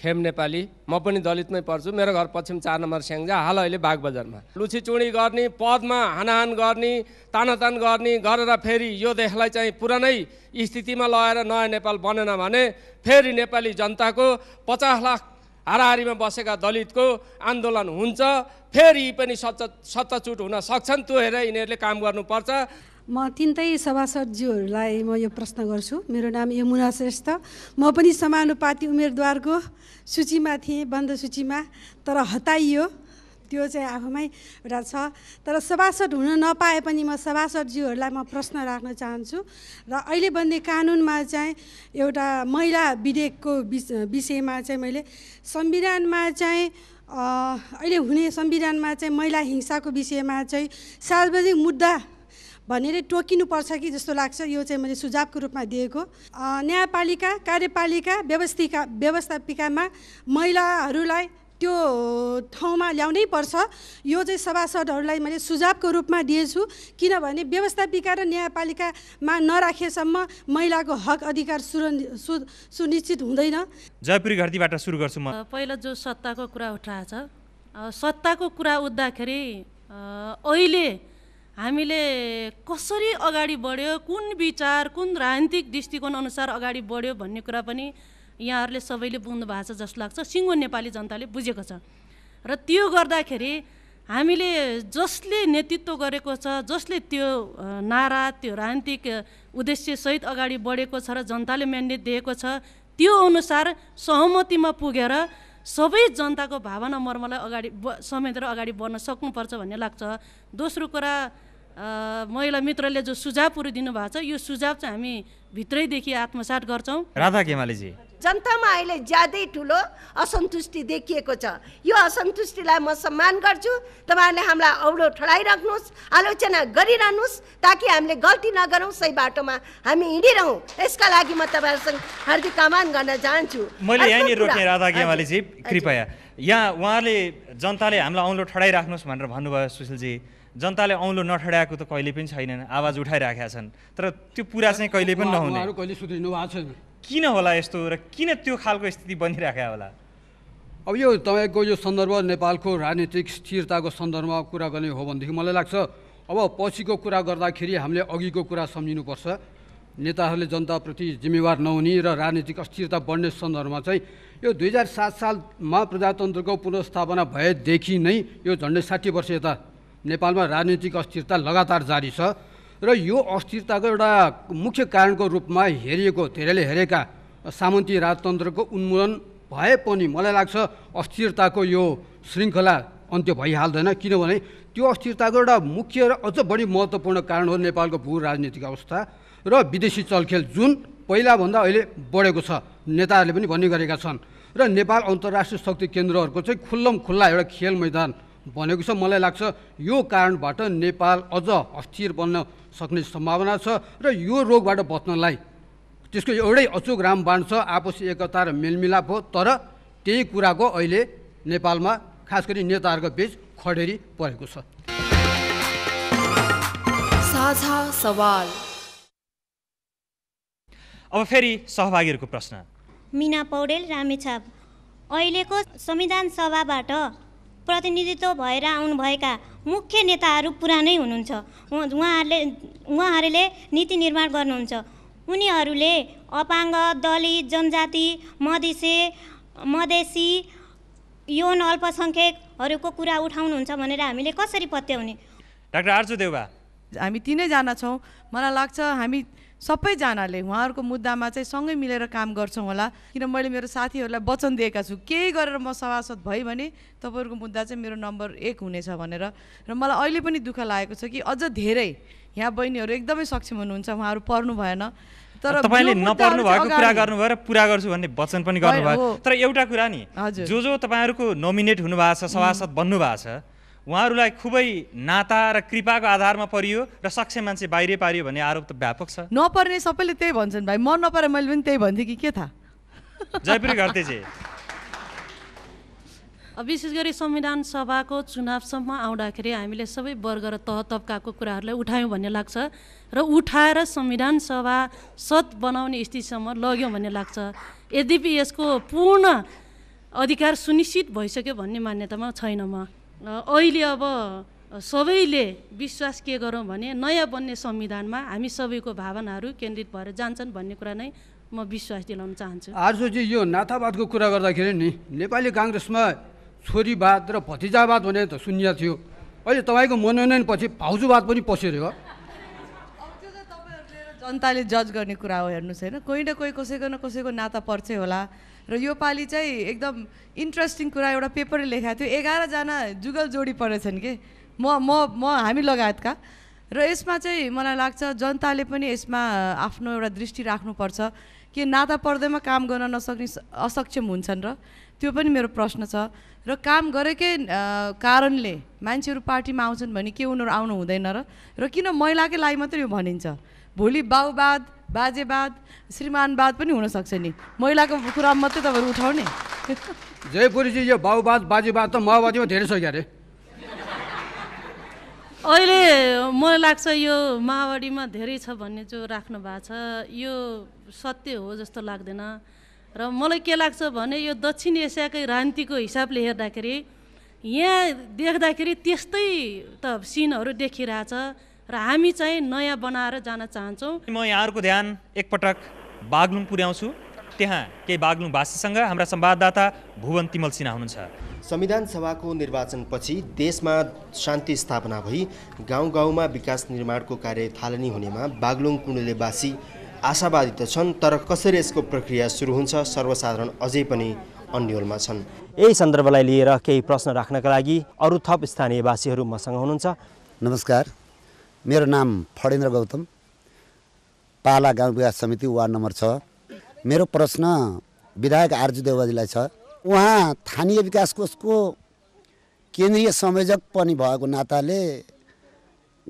Speaker 2: खेम नेपाली म पनि दलितमै पर्छु मेरो घर पश्चिम चार नम्बर स्याङ्जा हाल अहिले बागबजारमा चुडी गर्ने पदमा हानाहान गर्ने तानातान गर्ने गरेर फेरि यो देशलाई चाहिँ पुरानै स्थितिमा लगाएर नयाँ नेपाल बनेन भने फेरि नेपाली जनताको पचास लाख हाराहारीमा बसेका दलितको आन्दोलन हुन्छ फेरि पनि सत्ता सत्ताचुट हुन सक्छन् त्यो हेरेर यिनीहरूले काम गर्नुपर्छ
Speaker 6: म तिनटै सभासदज्यूहरूलाई म यो प्रश्न गर्छु मेरो नाम यमुना श्रेष्ठ म पनि समानुपाती उम्मेदवारको सूचीमा थिएँ बन्द सूचीमा तर हटाइयो त्यो चाहिँ आफूमै एउटा छ तर सभासद हुन नपाए पनि म सभासदज्यूहरूलाई म प्रश्न राख्न चाहन्छु र अहिले बन्ने कानुनमा चाहिँ एउटा महिला विधेयकको विषयमा चाहिँ मैले संविधानमा चाहिँ अहिले हुने संविधानमा चाहिँ महिला हिंसाको विषयमा चाहिँ सार्वजनिक मुद्दा भनेर टोकिनुपर्छ कि जस्तो लाग्छ यो चाहिँ मैले सुझावको रूपमा दिएको न्यायपालिका कार्यपालिका व्यवस्थिका व्यवस्थापिकामा महिलाहरूलाई त्यो ठाउँमा ल्याउनै पर्छ यो चाहिँ सभासदहरूलाई मैले सुझावको रूपमा दिएछु किनभने व्यवस्थापिका र न्यायपालिकामा नराखेसम्म महिलाको हक अधिकार सु सुनिश्चित हुँदैन
Speaker 1: जयपुरी घरतीबाट सुरु गर्छु म
Speaker 3: पहिला जो सत्ताको कुरा उठाएको छ सत्ताको कुरा उठ्दाखेरि अहिले हामीले कसरी अगाडि बढ्यो कुन विचार कुन राजनीतिक दृष्टिकोण अनुसार अगाडि बढ्यो भन्ने कुरा पनि यहाँहरूले सबैले बुझ्नु भएको छ जस्तो लाग्छ सिङ्गो नेपाली जनताले बुझेको छ र त्यो गर्दाखेरि हामीले जसले नेतृत्व गरेको छ जसले त्यो नारा त्यो राजनीतिक उद्देश्यसहित अगाडि बढेको छ र जनताले म्यान्डेट दिएको छ त्यो अनुसार सहमतिमा पुगेर सबै जनताको भावना मर्मलाई अगाडि ब समेटेर अगाडि बढ्न सक्नुपर्छ भन्ने लाग्छ दोस्रो कुरा महिला मित्रले जो सुझावहरू दिनुभएको छ यो सुझाव चाहिँ हामी
Speaker 4: भित्रैदेखि आत्मसात गर्छौँ
Speaker 1: राधा केमालीजी
Speaker 4: जनतामा अहिले ज्यादै ठुलो असन्तुष्टि देखिएको छ यो असन्तुष्टिलाई म सम्मान गर्छु तपाईँहरूले हामीलाई औलो ठडाइराख्नुहोस् आलोचना गरिरहनुहोस् ताकि हामीले गल्ती नगरौँ सही बाटोमा हामी हिँडिरहँ यसका लागि म तपाईँहरूसँग हार्दिक आह्वान गर्न चाहन्छु मैले यहीँनिर रोक्ने राधा गेवालीजी
Speaker 1: कृपया यहाँ उहाँले जनताले हामीलाई औलो ठडाइराख्नुहोस् भनेर भन्नुभयो सुशीलजी जनताले औँलो नठडाएको त कहिले पनि छैनन् आवाज उठाइराखेका छन् तर त्यो पुरा चाहिँ कहिले पनि नहुने कहिले सुध्रिनु भएको छैन किन होला यस्तो र किन त्यो खालको स्थिति बनिराखेको होला
Speaker 7: अब यो तपाईँको यो सन्दर्भ नेपालको राजनीतिक स्थिरताको सन्दर्भमा कुरा गर्ने हो भनेदेखि मलाई लाग्छ अब पछिको कुरा गर्दाखेरि हामीले अघिको कुरा सम्झिनुपर्छ नेताहरूले जनताप्रति जिम्मेवार नहुने र राजनीतिक अस्थिरता बढ्ने सन्दर्भमा चाहिँ यो दुई हजार सात सालमा प्रजातन्त्रको पुनर्स्थापना भएदेखि नै यो झन्डै साठी वर्ष यता नेपालमा राजनीतिक अस्थिरता लगातार जारी छ र यो अस्थिरताको एउटा मुख्य कारणको रूपमा हेरिएको धेरैले हेरेका सामन्ती राजतन्त्रको उन्मूलन भए पनि मलाई लाग्छ अस्थिरताको यो श्रृङ्खला अन्त्य भइहाल्दैन किनभने त्यो अस्थिरताको एउटा मुख्य र अझ बढी महत्त्वपूर्ण कारण हो नेपालको भू राजनीतिक अवस्था र विदेशी चलखेल जुन पहिलाभन्दा अहिले बढेको छ नेताहरूले पनि भन्ने गरेका छन् र नेपाल अन्तर्राष्ट्रिय शक्ति केन्द्रहरूको चाहिँ खुल्लम खुल्ला एउटा खेल मैदान बनेको छ मलाई लाग्छ यो कारणबाट नेपाल अझ अस्थिर बन्न सक्ने सम्भावना छ र यो रोगबाट बच्नलाई त्यसको एउटै अचुक रामबाण छ आपसी एकता र मेलमिलाप हो तर त्यही कुराको अहिले नेपालमा खास गरी नेताहरूको बिच खडेरी परेको छ
Speaker 8: सवाल
Speaker 1: अब फेरि सहभागीहरूको प्रश्न
Speaker 8: मिना पौडेल रामेछाप अहिलेको संविधान सभाबाट प्रतिनिधित्व भएर आउनुभएका मुख्य नेताहरू पुरानै हुनुहुन्छ उहाँहरूले उहाँहरूले नीति निर्माण गर्नुहुन्छ उनीहरूले अपाङ्ग दलित जनजाति मधेसे मधेसी यौन अल्पसङ्ख्यकहरूको कुरा उठाउनुहुन्छ भनेर हामीले कसरी पत्याउने
Speaker 6: डाक्टर आर्जु देउबा हामी तिनैजना छौँ
Speaker 8: मलाई लाग्छ हामी सबैजनाले
Speaker 6: उहाँहरूको मुद्दामा चाहिँ सँगै मिलेर काम गर्छौँ होला किन मैले मेरो साथीहरूलाई वचन दिएका छु केही गरेर म सभासद भएँ भने तपाईँहरूको मुद्दा चाहिँ मेरो नम्बर एक हुनेछ भनेर र मलाई अहिले पनि दुःख लागेको छ कि अझ धेरै यहाँ बहिनीहरू एकदमै सक्षम हुनुहुन्छ उहाँहरू पर्नु भएन तर तपाईँले नपर्नु भएको कुरा गर्नुभयो
Speaker 1: र पुरा गर्छु भन्ने वचन पनि गर्नुभयो तर एउटा कुरा नि जो जो तपाईँहरूको नोमिनेट हुनुभएको छ सभासद बन्नुभएको छ उहाँहरूलाई खुबै नाता र कृपाको आधारमा परियो र सक्षम मान्छे बाहिरै पारियो भन्ने आरोप त व्यापक छ
Speaker 6: नपर्ने सबैले त्यही भन्छन् भाइ म नपरे मैले पनि त्यही भन्थेँ कि के थाहा
Speaker 3: विशेष गरी संविधान सभाको चुनावसम्म आउँदाखेरि हामीले सबै वर्ग र तह तब्काको कुराहरूलाई उठायौँ भन्ने लाग्छ र उठाएर संविधान सभा सत बनाउने स्थितिसम्म लग्यौँ भन्ने लाग्छ यद्यपि यसको पूर्ण अधिकार सुनिश्चित भइसक्यो भन्ने मान्यतामा छैन म अहिले अब सबैले विश्वास के गरौँ भने नयाँ बन्ने संविधानमा हामी सबैको भावनाहरू केन्द्रित भएर जान्छन् भन्ने कुरा नै म विश्वास दिलाउन चाहन्छु
Speaker 7: चाहिँ यो नातावादको कुरा गर्दाखेरि नि नेपाली काङ्ग्रेसमा छोरीवाद र भतिजावाद भने त शून्य थियो अहिले तपाईँको मनोनयनपछि भाउजूवाद पनि पसेर हो
Speaker 6: जनताले जज गर्ने कुरा हो हेर्नुहोस् होइन कोही न कोही कसैको न कसैको नाता पर्छ होला र योपालि चाहिँ एकदम इन्ट्रेस्टिङ कुरा एउटा पेपर लेखाएको थियो एघारजना जुगल जोडी परेछन् कि म म म हामी लगायतका र यसमा चाहिँ मलाई लाग्छ जनताले पनि यसमा आफ्नो एउटा दृष्टि राख्नुपर्छ कि नाता पर्दैमा काम गर्न नसक्ने असक्षम हुन्छन् र त्यो पनि मेरो प्रश्न छ र काम गरेकै कारणले मान्छेहरू पार्टीमा आउँछन् भने के उनीहरू आउनु हुँदैन र र किन महिलाकै लागि मात्रै यो भनिन्छ भोलि बाउबाद बाजेवाद श्रीमानवाद पनि हुनसक्छ नि महिलाको कुरा मात्रै तपाईँहरू उठाउने
Speaker 7: जयपुरजी यो बाहुवाद बाजेवाद त माओवादीमा धेरै छ अरे
Speaker 3: अहिले मलाई लाग्छ यो माओवादीमा धेरै छ भन्ने जो राख्नु भएको छ यो सत्य हो जस्तो लाग्दैन र मलाई के लाग्छ भने यो दक्षिण एसियाकै राजनीतिको हिसाबले हेर्दाखेरि यहाँ देख्दाखेरि त्यस्तै त सिनहरू देखिरहेछ र हामी चाहिँ नयाँ बनाएर जान चाहन्छौँ
Speaker 1: म यहाँहरूको ध्यान एकपटक बागलुङ पुर्याउँछु त्यहाँ केही बागलुङ भाषीसँग हाम्रा संवाददाता भुवन
Speaker 2: तिमल सिन्हा हुनुहुन्छ संविधान सभाको निर्वाचनपछि देशमा शान्ति स्थापना भई गाउँ गाउँमा विकास निर्माणको कार्य थालनी हुनेमा बागलुङ कुण्डलेवासी आशावादी त छन् तर कसरी यसको प्रक्रिया सुरु हुन्छ सर्वसाधारण अझै पनि अन्यलमा छन् यही सन्दर्भलाई लिएर केही प्रश्न राख्नका लागि अरू थप स्थानीयवासीहरू मसँग हुनुहुन्छ नमस्कार मेरो नाम फडेन्द्र गौतम पाला गाउँ विकास समिति वार्ड नम्बर छ मेरो प्रश्न विधायक आरजु देवजीलाई छ उहाँ स्थानीय विकास कोषको केन्द्रीय संयोजक पनि भएको नाताले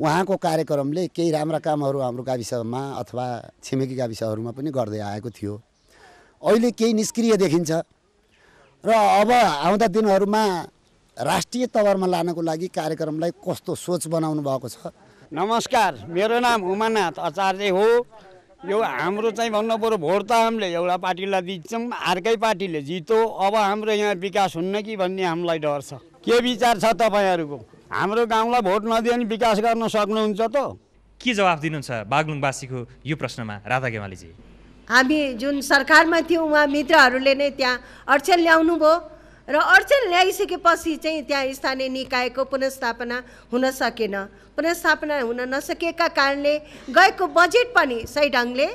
Speaker 2: उहाँको कार्यक्रमले केही राम्रा कामहरू हाम्रो गाविसमा अथवा छिमेकी गाविसहरूमा पनि गर्दै आएको थियो अहिले केही निष्क्रिय देखिन्छ र अब आउँदा दिनहरूमा राष्ट्रिय तवरमा लानको लागि कार्यक्रमलाई कस्तो सोच बनाउनु भएको छ
Speaker 7: नमस्कार मेरो नाम उमानाथ आचार्य हो यो हाम्रो चाहिँ भन्नु पऱ्यो भोट त हामीले एउटा पार्टीलाई दिन्छौँ अर्कै पार्टीले जितो अब हाम्रो यहाँ विकास हुन्न कि भन्ने हामीलाई डर छ के विचार छ तपाईँहरूको हाम्रो गाउँलाई भोट नदियो भने विकास गर्न सक्नुहुन्छ त
Speaker 1: के जवाफ दिनुहुन्छ बागलुङवासीको यो प्रश्नमा राधा गेवालीजी
Speaker 4: हामी जुन सरकारमा थियौँ उहाँ मित्रहरूले नै त्यहाँ अडचन ल्याउनु भयो र अडचन ल्याइसकेपछि चाहिँ त्यहाँ स्थानीय निकायको पुनस्थापना हुन सकेन पुनस्थापना हुन नसकेका कारणले गएको बजेट पनि सही ढङ्गले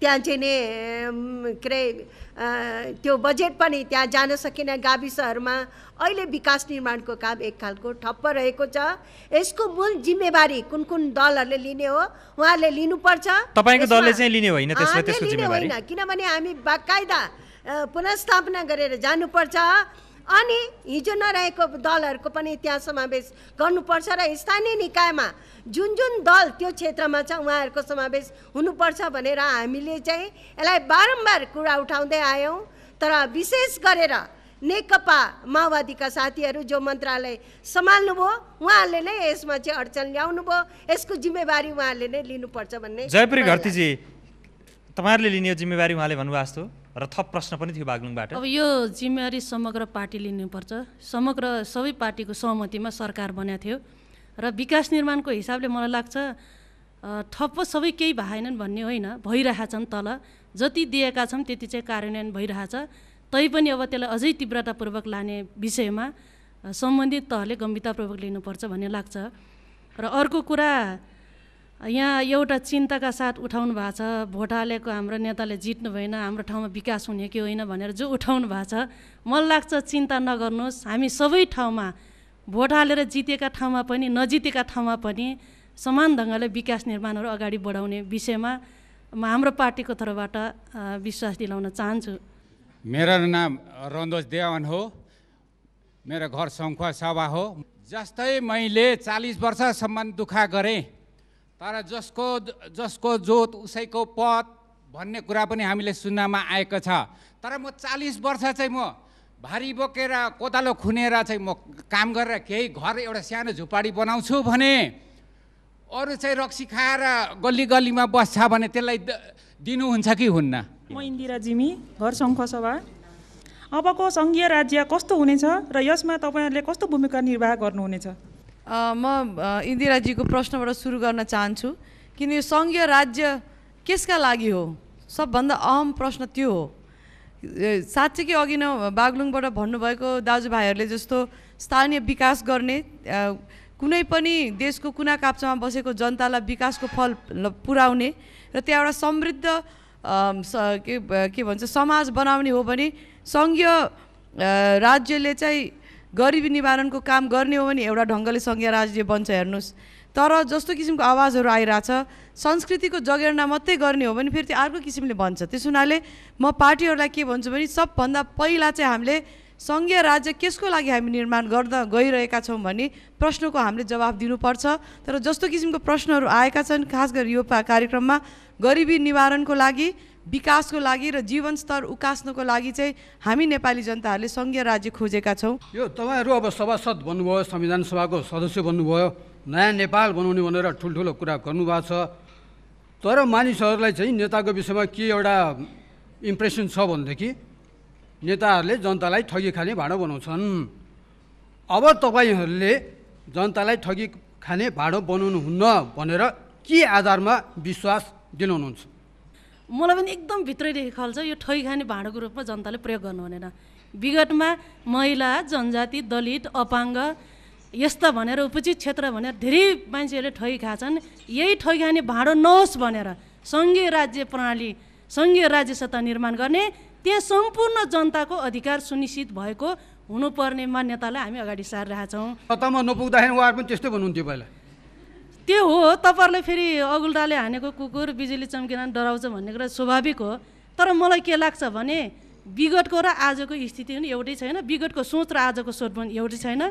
Speaker 4: त्यहाँ चाहिँ नि के अरे त्यो बजेट पनि त्यहाँ जान सकेन गाविसहरूमा अहिले विकास निर्माणको काम एक खालको ठप्प रहेको छ यसको मूल जिम्मेवारी कुन कुन दलहरूले लिने हो उहाँहरूले लिनुपर्छ तपाईँको दलले चाहिँ लिने होइन किनभने हामी बाकायदा पुनस्थापना गरेर जानुपर्छ अनि हिजो नरहेको दलहरूको पनि त्यहाँ समावेश गर्नुपर्छ र स्थानीय निकायमा जुन जुन दल त्यो क्षेत्रमा छ उहाँहरूको समावेश हुनुपर्छ भनेर हामीले चाहिँ यसलाई बारम्बार कुरा उठाउँदै आयौँ तर विशेष गरेर नेकपा माओवादीका साथीहरू जो मन्त्रालय सम्हाल्नुभयो उहाँहरूले नै यसमा चाहिँ अडचन भयो यसको जिम्मेवारी उहाँहरूले नै लिनुपर्छ भन्ने जयप्री घरतीजी
Speaker 1: तपाईँहरूले लिने जिम्मेवारी उहाँले भन्नुभएको जस्तो र थप प्रश्न पनि थियो बागलुङबाट अब
Speaker 4: यो जिम्मेवारी समग्र
Speaker 3: पार्टीले लिनुपर्छ समग्र सबै पार्टीको सहमतिमा सरकार बनाएको थियो र विकास निर्माणको हिसाबले मलाई लाग्छ ठप्प सबै केही भएनन् भन्ने होइन भइरहेछन् तल जति दिएका छन् त्यति चाहिँ कार्यान्वयन भइरहेछ तैपनि अब त्यसलाई अझै तीव्रतापूर्वक लाने विषयमा सम्बन्धित तहले गम्भीरतापूर्वक लिनुपर्छ भन्ने लाग्छ र अर्को कुरा यहाँ एउटा चिन्ताका साथ उठाउनु भएको छ भोट हालेको हाम्रो नेताले जित्नु भएन हाम्रो ठाउँमा विकास हुने कि होइन भनेर जो उठाउनु भएको छ मलाई लाग्छ चिन्ता नगर्नुहोस् हामी सबै ठाउँमा भोट हालेर जितेका ठाउँमा पनि नजितेका ठाउँमा पनि समान ढङ्गले विकास निर्माणहरू अगाडि बढाउने विषयमा म हाम्रो पार्टीको तर्फबाट विश्वास दिलाउन चाहन्छु
Speaker 7: मेरो नाम रन्दोज देवान हो मेरो घर सङ्ख सभा हो जस्तै मैले चालिस वर्षसम्म दुःख गरेँ तर जसको जसको जोत उसैको पद भन्ने कुरा पनि हामीले सुन्नमा आएको छ तर म चालिस वर्ष चाहिँ म भारी बोकेर कोदालो खुनेर चाहिँ म काम गरेर केही घर एउटा सानो झुपडी बनाउँछु भने अरू चाहिँ रक्सी खाएर गल्ली गल्लीमा बस्छ भने त्यसलाई दिनुहुन्छ कि हुन्न
Speaker 5: म इन्दिरा जिमी घर शङ्ख सभा अबको सङ्घीय राज्य कस्तो
Speaker 6: हुनेछ र यसमा तपाईँहरूले कस्तो भूमिका निर्वाह गर्नुहुनेछ म इन्दिराजीको प्रश्नबाट सुरु गर्न चाहन्छु किन यो सङ्घीय राज्य केसका लागि हो सबभन्दा अहम प्रश्न त्यो हो साँच्चै कि अघि न बागलुङबाट भन्नुभएको दाजुभाइहरूले जस्तो स्थानीय विकास गर्ने कुनै पनि देशको कुना काप्चामा बसेको जनतालाई विकासको फल पुर्याउने र त्यहाँ एउटा समृद्ध के भन्छ समाज बनाउने हो भने सङ्घीय राज्यले चाहिँ गरिबी निवारणको काम गर्ने हो भने एउटा ढङ्गले सङ्घीय राज्य बन्छ हेर्नुहोस् तर जस्तो किसिमको आवाजहरू आइरहेछ संस्कृतिको जगेर्ना मात्रै गर्ने हो भने फेरि त्यो अर्को किसिमले भन्छ त्यस हुनाले म पार्टीहरूलाई के भन्छु भने सबभन्दा पहिला चाहिँ हामीले सङ्घीय राज्य केसको लागि हामी निर्माण गर्दा गइरहेका छौँ भने प्रश्नको हामीले जवाब दिनुपर्छ तर जस्तो किसिमको प्रश्नहरू आएका छन् खास गरी यो कार्यक्रममा गरिबी निवारणको लागि विकासको लागि र जीवनस्तर उकास्नको लागि चाहिँ हामी नेपाली जनताहरूले सङ्घीय राज्य खोजेका छौँ
Speaker 7: यो तपाईँहरू अब सभासद भन्नुभयो संविधान सभाको सदस्य बन्नुभयो नयाँ नेपाल बनाउने भनेर ठुल्ठुलो कुरा गर्नुभएको छ तर मानिसहरूलाई चाहिँ नेताको विषयमा के एउटा इम्प्रेसन छ भनेदेखि नेताहरूले जनतालाई ठगी खाने भाँडो बनाउँछन् अब तपाईँहरूले जनतालाई ठगी खाने भाँडो बनाउनुहुन्न भनेर के आधारमा विश्वास दिलाउनुहुन्छ मलाई
Speaker 3: पनि एकदम भित्रैदेखि खल्छ यो ठै खाने भाँडोको रूपमा जनताले प्रयोग गर्नु भनेर विगतमा महिला जनजाति दलित अपाङ्ग यस्ता भनेर उपचित क्षेत्र भनेर धेरै मान्छेहरूले ठै खाछन् यही ठै खाने भाँडो नहोस् भनेर सङ्घीय राज्य प्रणाली सङ्घीय राज्य सत्ता निर्माण गर्ने त्यहाँ सम्पूर्ण जनताको अधिकार सुनिश्चित भएको हुनुपर्ने मान्यतालाई हामी अगाडि सारिरहेछौँ
Speaker 7: सत्तामा नपुग्दाखेरि उहाँहरू पनि त्यस्तै भन्नुहुन्थ्यो पहिला
Speaker 3: त्यो हो तपाईँहरूले फेरि अगुल्टाले हानेको कुकुर बिजुली चम्किन डराउँछ भन्ने कुरा स्वाभाविक हो तर मलाई के लाग्छ भने विगतको र आजको स्थिति पनि एउटै छैन विगतको सोच र आजको सोच पनि एउटै छैन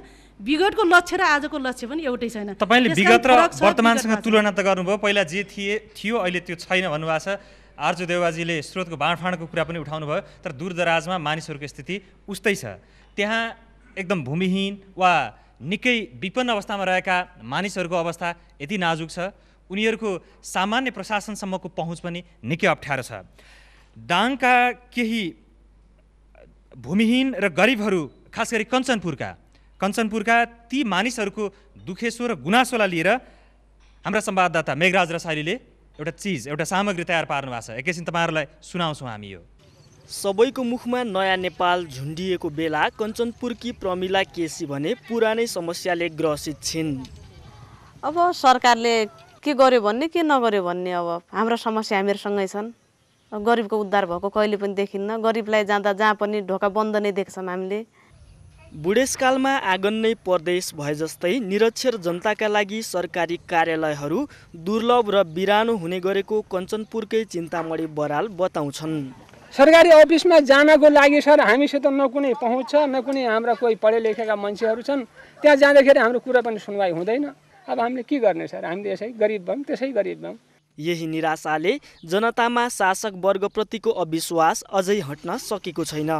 Speaker 3: विगतको लक्ष्य र आजको लक्ष्य पनि एउटै छैन तपाईँले विगत र
Speaker 1: वर्तमानसँग तुलना त गर्नुभयो पहिला जे थिए थियो अहिले त्यो छैन भन्नुभएको छ आर्जु देवाजीले स्रोतको बाँडफाँडको कुरा पनि उठाउनु भयो तर दूरदराजमा मानिसहरूको स्थिति उस्तै छ त्यहाँ एकदम भूमिहीन वा निकै विपन्न अवस्थामा रहेका मानिसहरूको अवस्था यति नाजुक छ उनीहरूको सामान्य प्रशासनसम्मको पहुँच पनि निकै अप्ठ्यारो छ दाङका केही भूमिहीन र गरिबहरू खास गरी कञ्चनपुरका कञ्चनपुरका ती मानिसहरूको दुखेसो र गुनासोलाई लिएर हाम्रा संवाददाता मेघराज रसाइलीले एउटा चिज एउटा सामग्री तयार पार्नु भएको छ एकैछिन तपाईँहरूलाई
Speaker 2: सुनाउँछौँ हामी यो सबैको मुखमा नयाँ नेपाल झुन्डिएको बेला कञ्चनपुरकी प्रमिला केसी भने पुरानै समस्याले ग्रसित छिन्
Speaker 6: अब सरकारले के गर्यो भन्ने के नगर्यो भन्ने अब हाम्रो समस्या हामीहरूसँगै छन् गरिबको उद्धार भएको कहिले पनि देखिन्न गरिबलाई जाँदा जहाँ पनि ढोका बन्द नै देख्छौँ हामीले
Speaker 2: बुढेसकालमा आँगन नै परदेश भए जस्तै निरक्षर जनताका लागि सरकारी कार्यालयहरू दुर्लभ र बिरानो हुने गरेको कञ्चनपुरकै चिन्तामणी बराल बताउँछन्
Speaker 7: सरकारी अफिसमा जानको लागि सर हामीसित न कुनै पहुँच छ न कुनै हाम्रा कोही पढे लेखेका मान्छेहरू छन् त्यहाँ जाँदाखेरि हाम्रो कुरा पनि सुनवाई हुँदैन अब हामीले के गर्ने
Speaker 2: सर हामीले यसै गरिब भयौँ त्यसै गरिब भयौँ यही निराशाले जनतामा शासक वर्गप्रतिको अविश्वास अझै हट्न सकेको छैन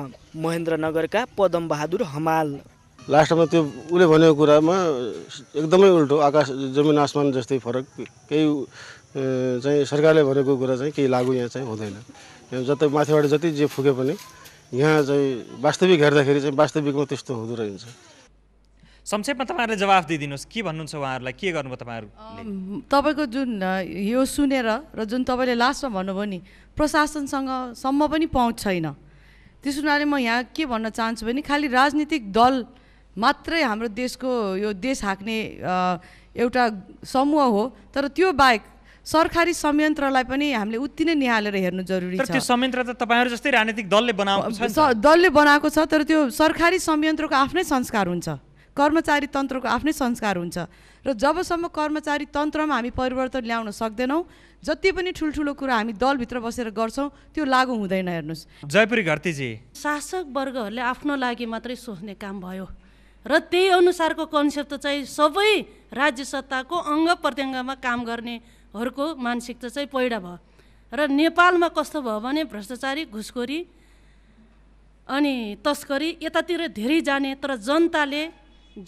Speaker 2: महेन्द्रनगरका पदमबहादुर हमाल
Speaker 7: लास्टमा त्यो उसले भनेको कुरामा एकदमै उल्टो आकाश जमिन आसमान जस्तै फरक केही चाहिँ सरकारले भनेको कुरा चाहिँ केही लागु यहाँ चाहिँ हुँदैन जतै माथिबाट जति जे फुके पनि यहाँ चाहिँ वास्तविक हेर्दाखेरि चाहिँ वास्तविकमा त्यस्तो हुँदो रहन्छ
Speaker 1: संक्षेपमा तपाईँहरूले जवाफ दिइदिनुहोस् के भन्नुहुन्छ उहाँहरूलाई के गर्नुभयो
Speaker 6: तपाईँहरू तपाईँको जुन यो सुनेर र जुन तपाईँले लास्टमा भन्नुभयो नि प्रशासनसँग सम्म पनि पहुँच छैन त्यस हुनाले म यहाँ के भन्न चाहन्छु भने खालि राजनीतिक दल मात्रै हाम्रो देशको यो देश हाक्ने एउटा समूह हो तर त्यो बाहेक सरकारी संयन्त्रलाई पनि हामीले उत्ति नै निहालेर हेर्नु जरुरी छ त्यो
Speaker 1: संयन्त्र त तपाईँहरू जस्तै राजनीतिक दलले बनाएको छ
Speaker 6: दलले बनाएको छ तर त्यो सरकारी संयन्त्रको आफ्नै संस्कार हुन्छ कर्मचारी तन्त्रको आफ्नै संस्कार हुन्छ र जबसम्म कर्मचारी तन्त्रमा हामी परिवर्तन ल्याउन सक्दैनौँ जति पनि ठुल्ठुलो कुरा हामी दलभित्र बसेर गर्छौँ त्यो लागु हुँदैन हेर्नुहोस्
Speaker 1: जयपुरी घरतीजी
Speaker 3: शासक वर्गहरूले आफ्नो लागि मात्रै सोच्ने काम भयो र त्यही अनुसारको कन्सेप्ट चाहिँ सबै राज्य सत्ताको अङ्ग प्रत्यङ्गमा काम गर्ने हरूको मानसिकता चाहिँ पैडा भयो र नेपालमा कस्तो भयो भने भ्रष्टाचारी घुसखोरी अनि तस्करी यतातिर धेरै जाने तर जनताले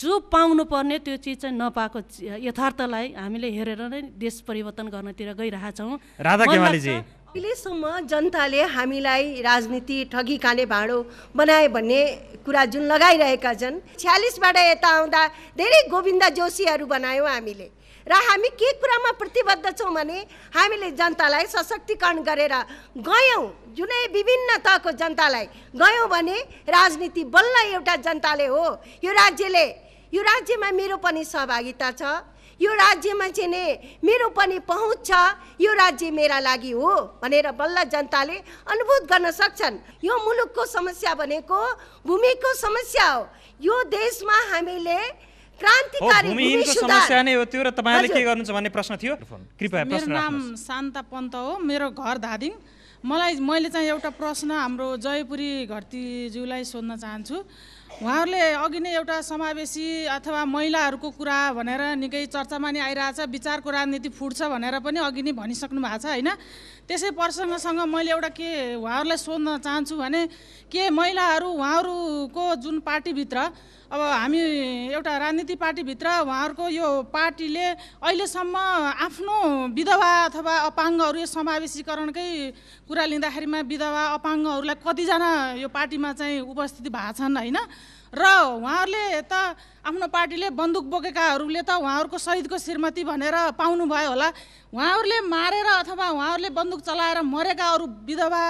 Speaker 3: जो पाउनुपर्ने त्यो चिज चाहिँ नपाएको यथार्थलाई हामीले हेरेर नै देश परिवर्तन गर्नतिर छौँ
Speaker 4: अहिलेसम्म जनताले हामीलाई राजनीति ठगी काने भाँडो बनाए भन्ने कुरा जुन लगाइरहेका छन् छ्यालिसबाट यता आउँदा धेरै गोविन्द जोशीहरू बनायौँ हामीले र हामी के कुरामा प्रतिबद्ध छौँ भने हामीले जनतालाई सशक्तिकरण गरेर गयौँ जुनै विभिन्न तहको जनतालाई गयौँ भने राजनीति बल्ल एउटा जनताले हो यो राज्यले यो राज्यमा मेरो पनि सहभागिता छ यो राज्यमा चाहिँ नै मेरो पनि पहुँच छ यो राज्य मेरा लागि हो भनेर बल्ल जनताले अनुभूत गर्न सक्छन् यो मुलुकको समस्या भनेको भूमिको समस्या हो यो देशमा हामीले भूमिहीनको समस्या
Speaker 1: नै हो त्यो र तपाईँले के गर्नुहुन्छ भन्ने प्रश्न थियो कृपया मेरो नाम
Speaker 5: शान्ता पन्त हो मेरो घर धादिङ मलाई मैले चाहिँ एउटा प्रश्न हाम्रो जयपुरी घरतीज्यूलाई सोध्न चाहन्छु उहाँहरूले अघि नै एउटा समावेशी अथवा महिलाहरूको कुरा भनेर निकै चर्चामा नै आइरहेछ विचारको राजनीति फुट्छ भनेर पनि अघि नै भनिसक्नु भएको छ होइन त्यसै प्रसङ्गसँग मैले एउटा के उहाँहरूलाई सोध्न चाहन्छु भने के महिलाहरू उहाँहरूको जुन पार्टीभित्र अब हामी एउटा राजनीति पार्टीभित्र उहाँहरूको यो पार्टीले अहिलेसम्म आफ्नो विधवा अथवा अपाङ्गहरू यो समावेशीकरणकै कुरा लिँदाखेरिमा विधवा अपाङ्गहरूलाई कतिजना यो पार्टीमा चाहिँ उपस्थिति भएको छन् होइन र उहाँहरूले त आफ्नो पार्टीले बन्दुक बोकेकाहरूले त उहाँहरूको शहीदको श्रीमती भनेर पाउनुभयो होला उहाँहरूले मारेर अथवा उहाँहरूले बन्दुक चलाएर मरेका अरू विधवा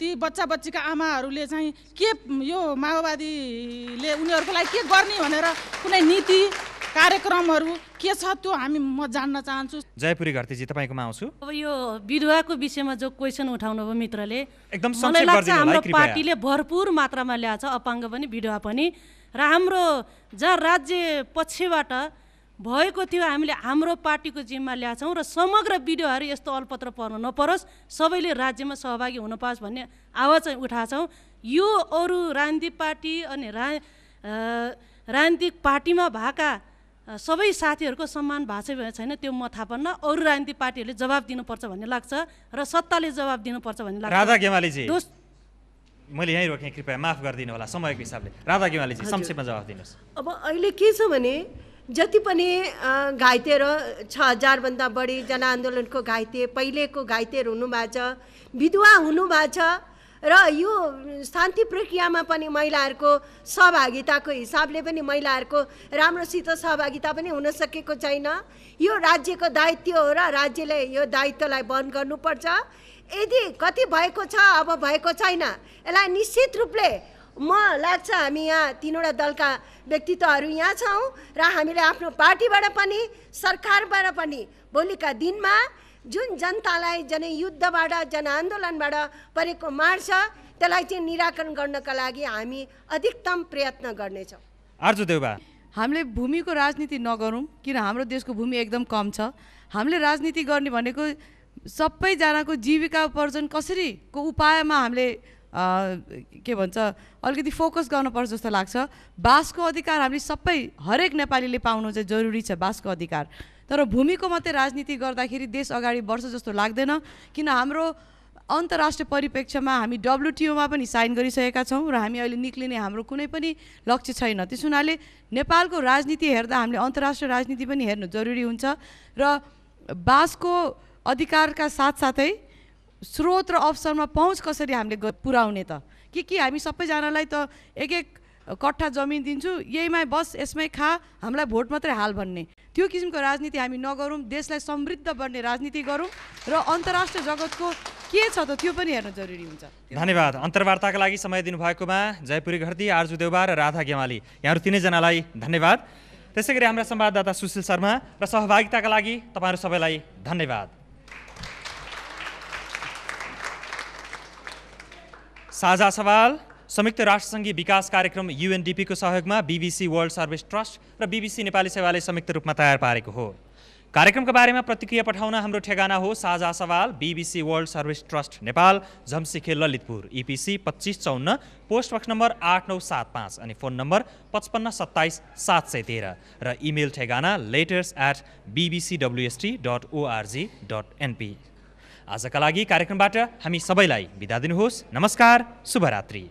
Speaker 5: ती बच्चा बच्चीका आमाहरूले चाहिँ के यो माओवादीले उनीहरूको लागि के गर्ने भनेर कुनै नीति कार्यक्रमहरू के छ त्यो हामी म जान्न चाहन्छु
Speaker 1: जयपुरी घरतीजी तपाईँकोमा आउँछु
Speaker 5: अब यो विधवाको विषयमा जो क्वेसन उठाउनु भयो मित्रले
Speaker 3: एकदम मलाई लाग्छ हाम्रो पार्टीले भरपूर मात्रामा ल्याएको छ अपाङ्ग पनि विधवा पनि र हाम्रो जहाँ राज्य पक्षबाट भएको थियो हामीले हाम्रो पार्टीको जिम्मा ल्याएको र समग्र बिडिओहरू यस्तो अलपत्र पर्न नपरोस् सबैले राज्यमा सहभागी हुन पाओस् भन्ने आवाज चाहिँ उठाछौँ यो अरू राजनीतिक पार्टी अनि रा राजनीतिक पार्टीमा भएका सबै साथीहरूको सम्मान भएको छैन त्यो म थाहा पाउन अरू राजनीतिक पार्टीहरूले जवाब दिनुपर्छ भन्ने लाग्छ र सत्ताले जवाब दिनुपर्छ भन्ने लाग्छ राधा गेमालीजी
Speaker 1: मैले यहीँ रोकेँ कृपया माफ गरिदिनु होला समयको हिसाबले राधा गेमालीजी संक्षेपमा जवाब दिनुहोस्
Speaker 4: अब अहिले के छ भने जति पनि घाइतेहरू छ हजारभन्दा बढी जनआन्दोलनको घाइते पहिलेको घाइतेहरू हुनुभएको छ विधवा हुनुभएको छ र यो शान्ति प्रक्रियामा पनि महिलाहरूको सहभागिताको हिसाबले पनि महिलाहरूको राम्रोसित सहभागिता पनि हुन सकेको छैन यो राज्यको दायित्व हो र राज्यले यो दायित्वलाई बन्द गर्नुपर्छ यदि कति भएको छ अब भएको छैन यसलाई निश्चित रूपले म लाग्छ हामी यहाँ तिनवटा दलका व्यक्तित्वहरू यहाँ छौँ र हामीले आफ्नो पार्टीबाट पनि सरकारबाट पनि भोलिका दिनमा जुन जनतालाई जनयुद्धबाट जनआन्दोलनबाट परेको मार छ त्यसलाई चाहिँ निराकरण गर्नका लागि हामी अधिकतम प्रयत्न गर्नेछौँ आर्जु देउबा हामीले भूमिको राजनीति नगरौँ किन हाम्रो देशको भूमि एकदम कम छ
Speaker 6: हामीले राजनीति गर्ने भनेको सबैजनाको जीविका उपार्जन कसरीको उपायमा हामीले के भन्छ अलिकति फोकस गर्नुपर्छ जस्तो लाग्छ बासको अधिकार हामी सबै हरेक नेपालीले पाउनु चाहिँ जरुरी छ बासको अधिकार तर भूमिको मात्रै राजनीति गर्दाखेरि देश अगाडि बढ्छ जस्तो लाग्दैन किन हाम्रो अन्तर्राष्ट्रिय परिप्रेक्ष्यमा हामी डब्लुटिओमा पनि साइन गरिसकेका छौँ र हामी अहिले निक्लिने हाम्रो कुनै पनि लक्ष्य छैन त्यस हुनाले नेपालको राजनीति हेर्दा हामीले अन्तर्राष्ट्रिय राजनीति पनि हेर्नु जरुरी हुन्छ र बासको अधिकारका साथसाथै स्रोत र अवसरमा पहुँच कसरी हामीले पुर्याउने त के के हामी सबैजनालाई त एक एक कट्ठा जमिन दिन्छु यहीमा बस यसमै खा हामीलाई भोट मात्रै हाल भन्ने त्यो किसिमको राजनीति हामी नगरौँ देशलाई समृद्ध बन्ने राजनीति गरौँ र अन्तर्राष्ट्रिय जगतको के छ त त्यो पनि हेर्न जरुरी हुन्छ
Speaker 1: धन्यवाद अन्तर्वार्ताका लागि समय दिनुभएकोमा जयपुरी घरती आर्जु देवबा र राधा गेमाली यहाँहरू तिनैजनालाई धन्यवाद त्यसै गरी हाम्रा संवाददाता सुशील शर्मा र सहभागिताका लागि तपाईँहरू सबैलाई धन्यवाद साझा सवाल संयुक्त राष्ट्रसङ्घीय विकास कार्यक्रम युएनडिपीको सहयोगमा बिबिसी वर्ल्ड सर्भिस ट्रस्ट र बिबिसी नेपाली सेवाले संयुक्त रूपमा तयार पारेको हो कार्यक्रमको बारेमा प्रतिक्रिया पठाउन हाम्रो ठेगाना हो साझा सवाल BBC World Service Trust Nepal Jhamsikhel Lalitpur EPC पच्चिस चौन्न पोस्ट बक्स नम्बर आठ नौ सात पाँच अनि फोन नम्बर पचपन्न सत्ताइस सात सय तेह्र र इमेल ठेगाना letters at BBC WST dot ORG dot NP आजका लागि कार्यक्रमबाट हामी सबैलाई बिदा दिनुहोस् नमस्कार शुभरात्री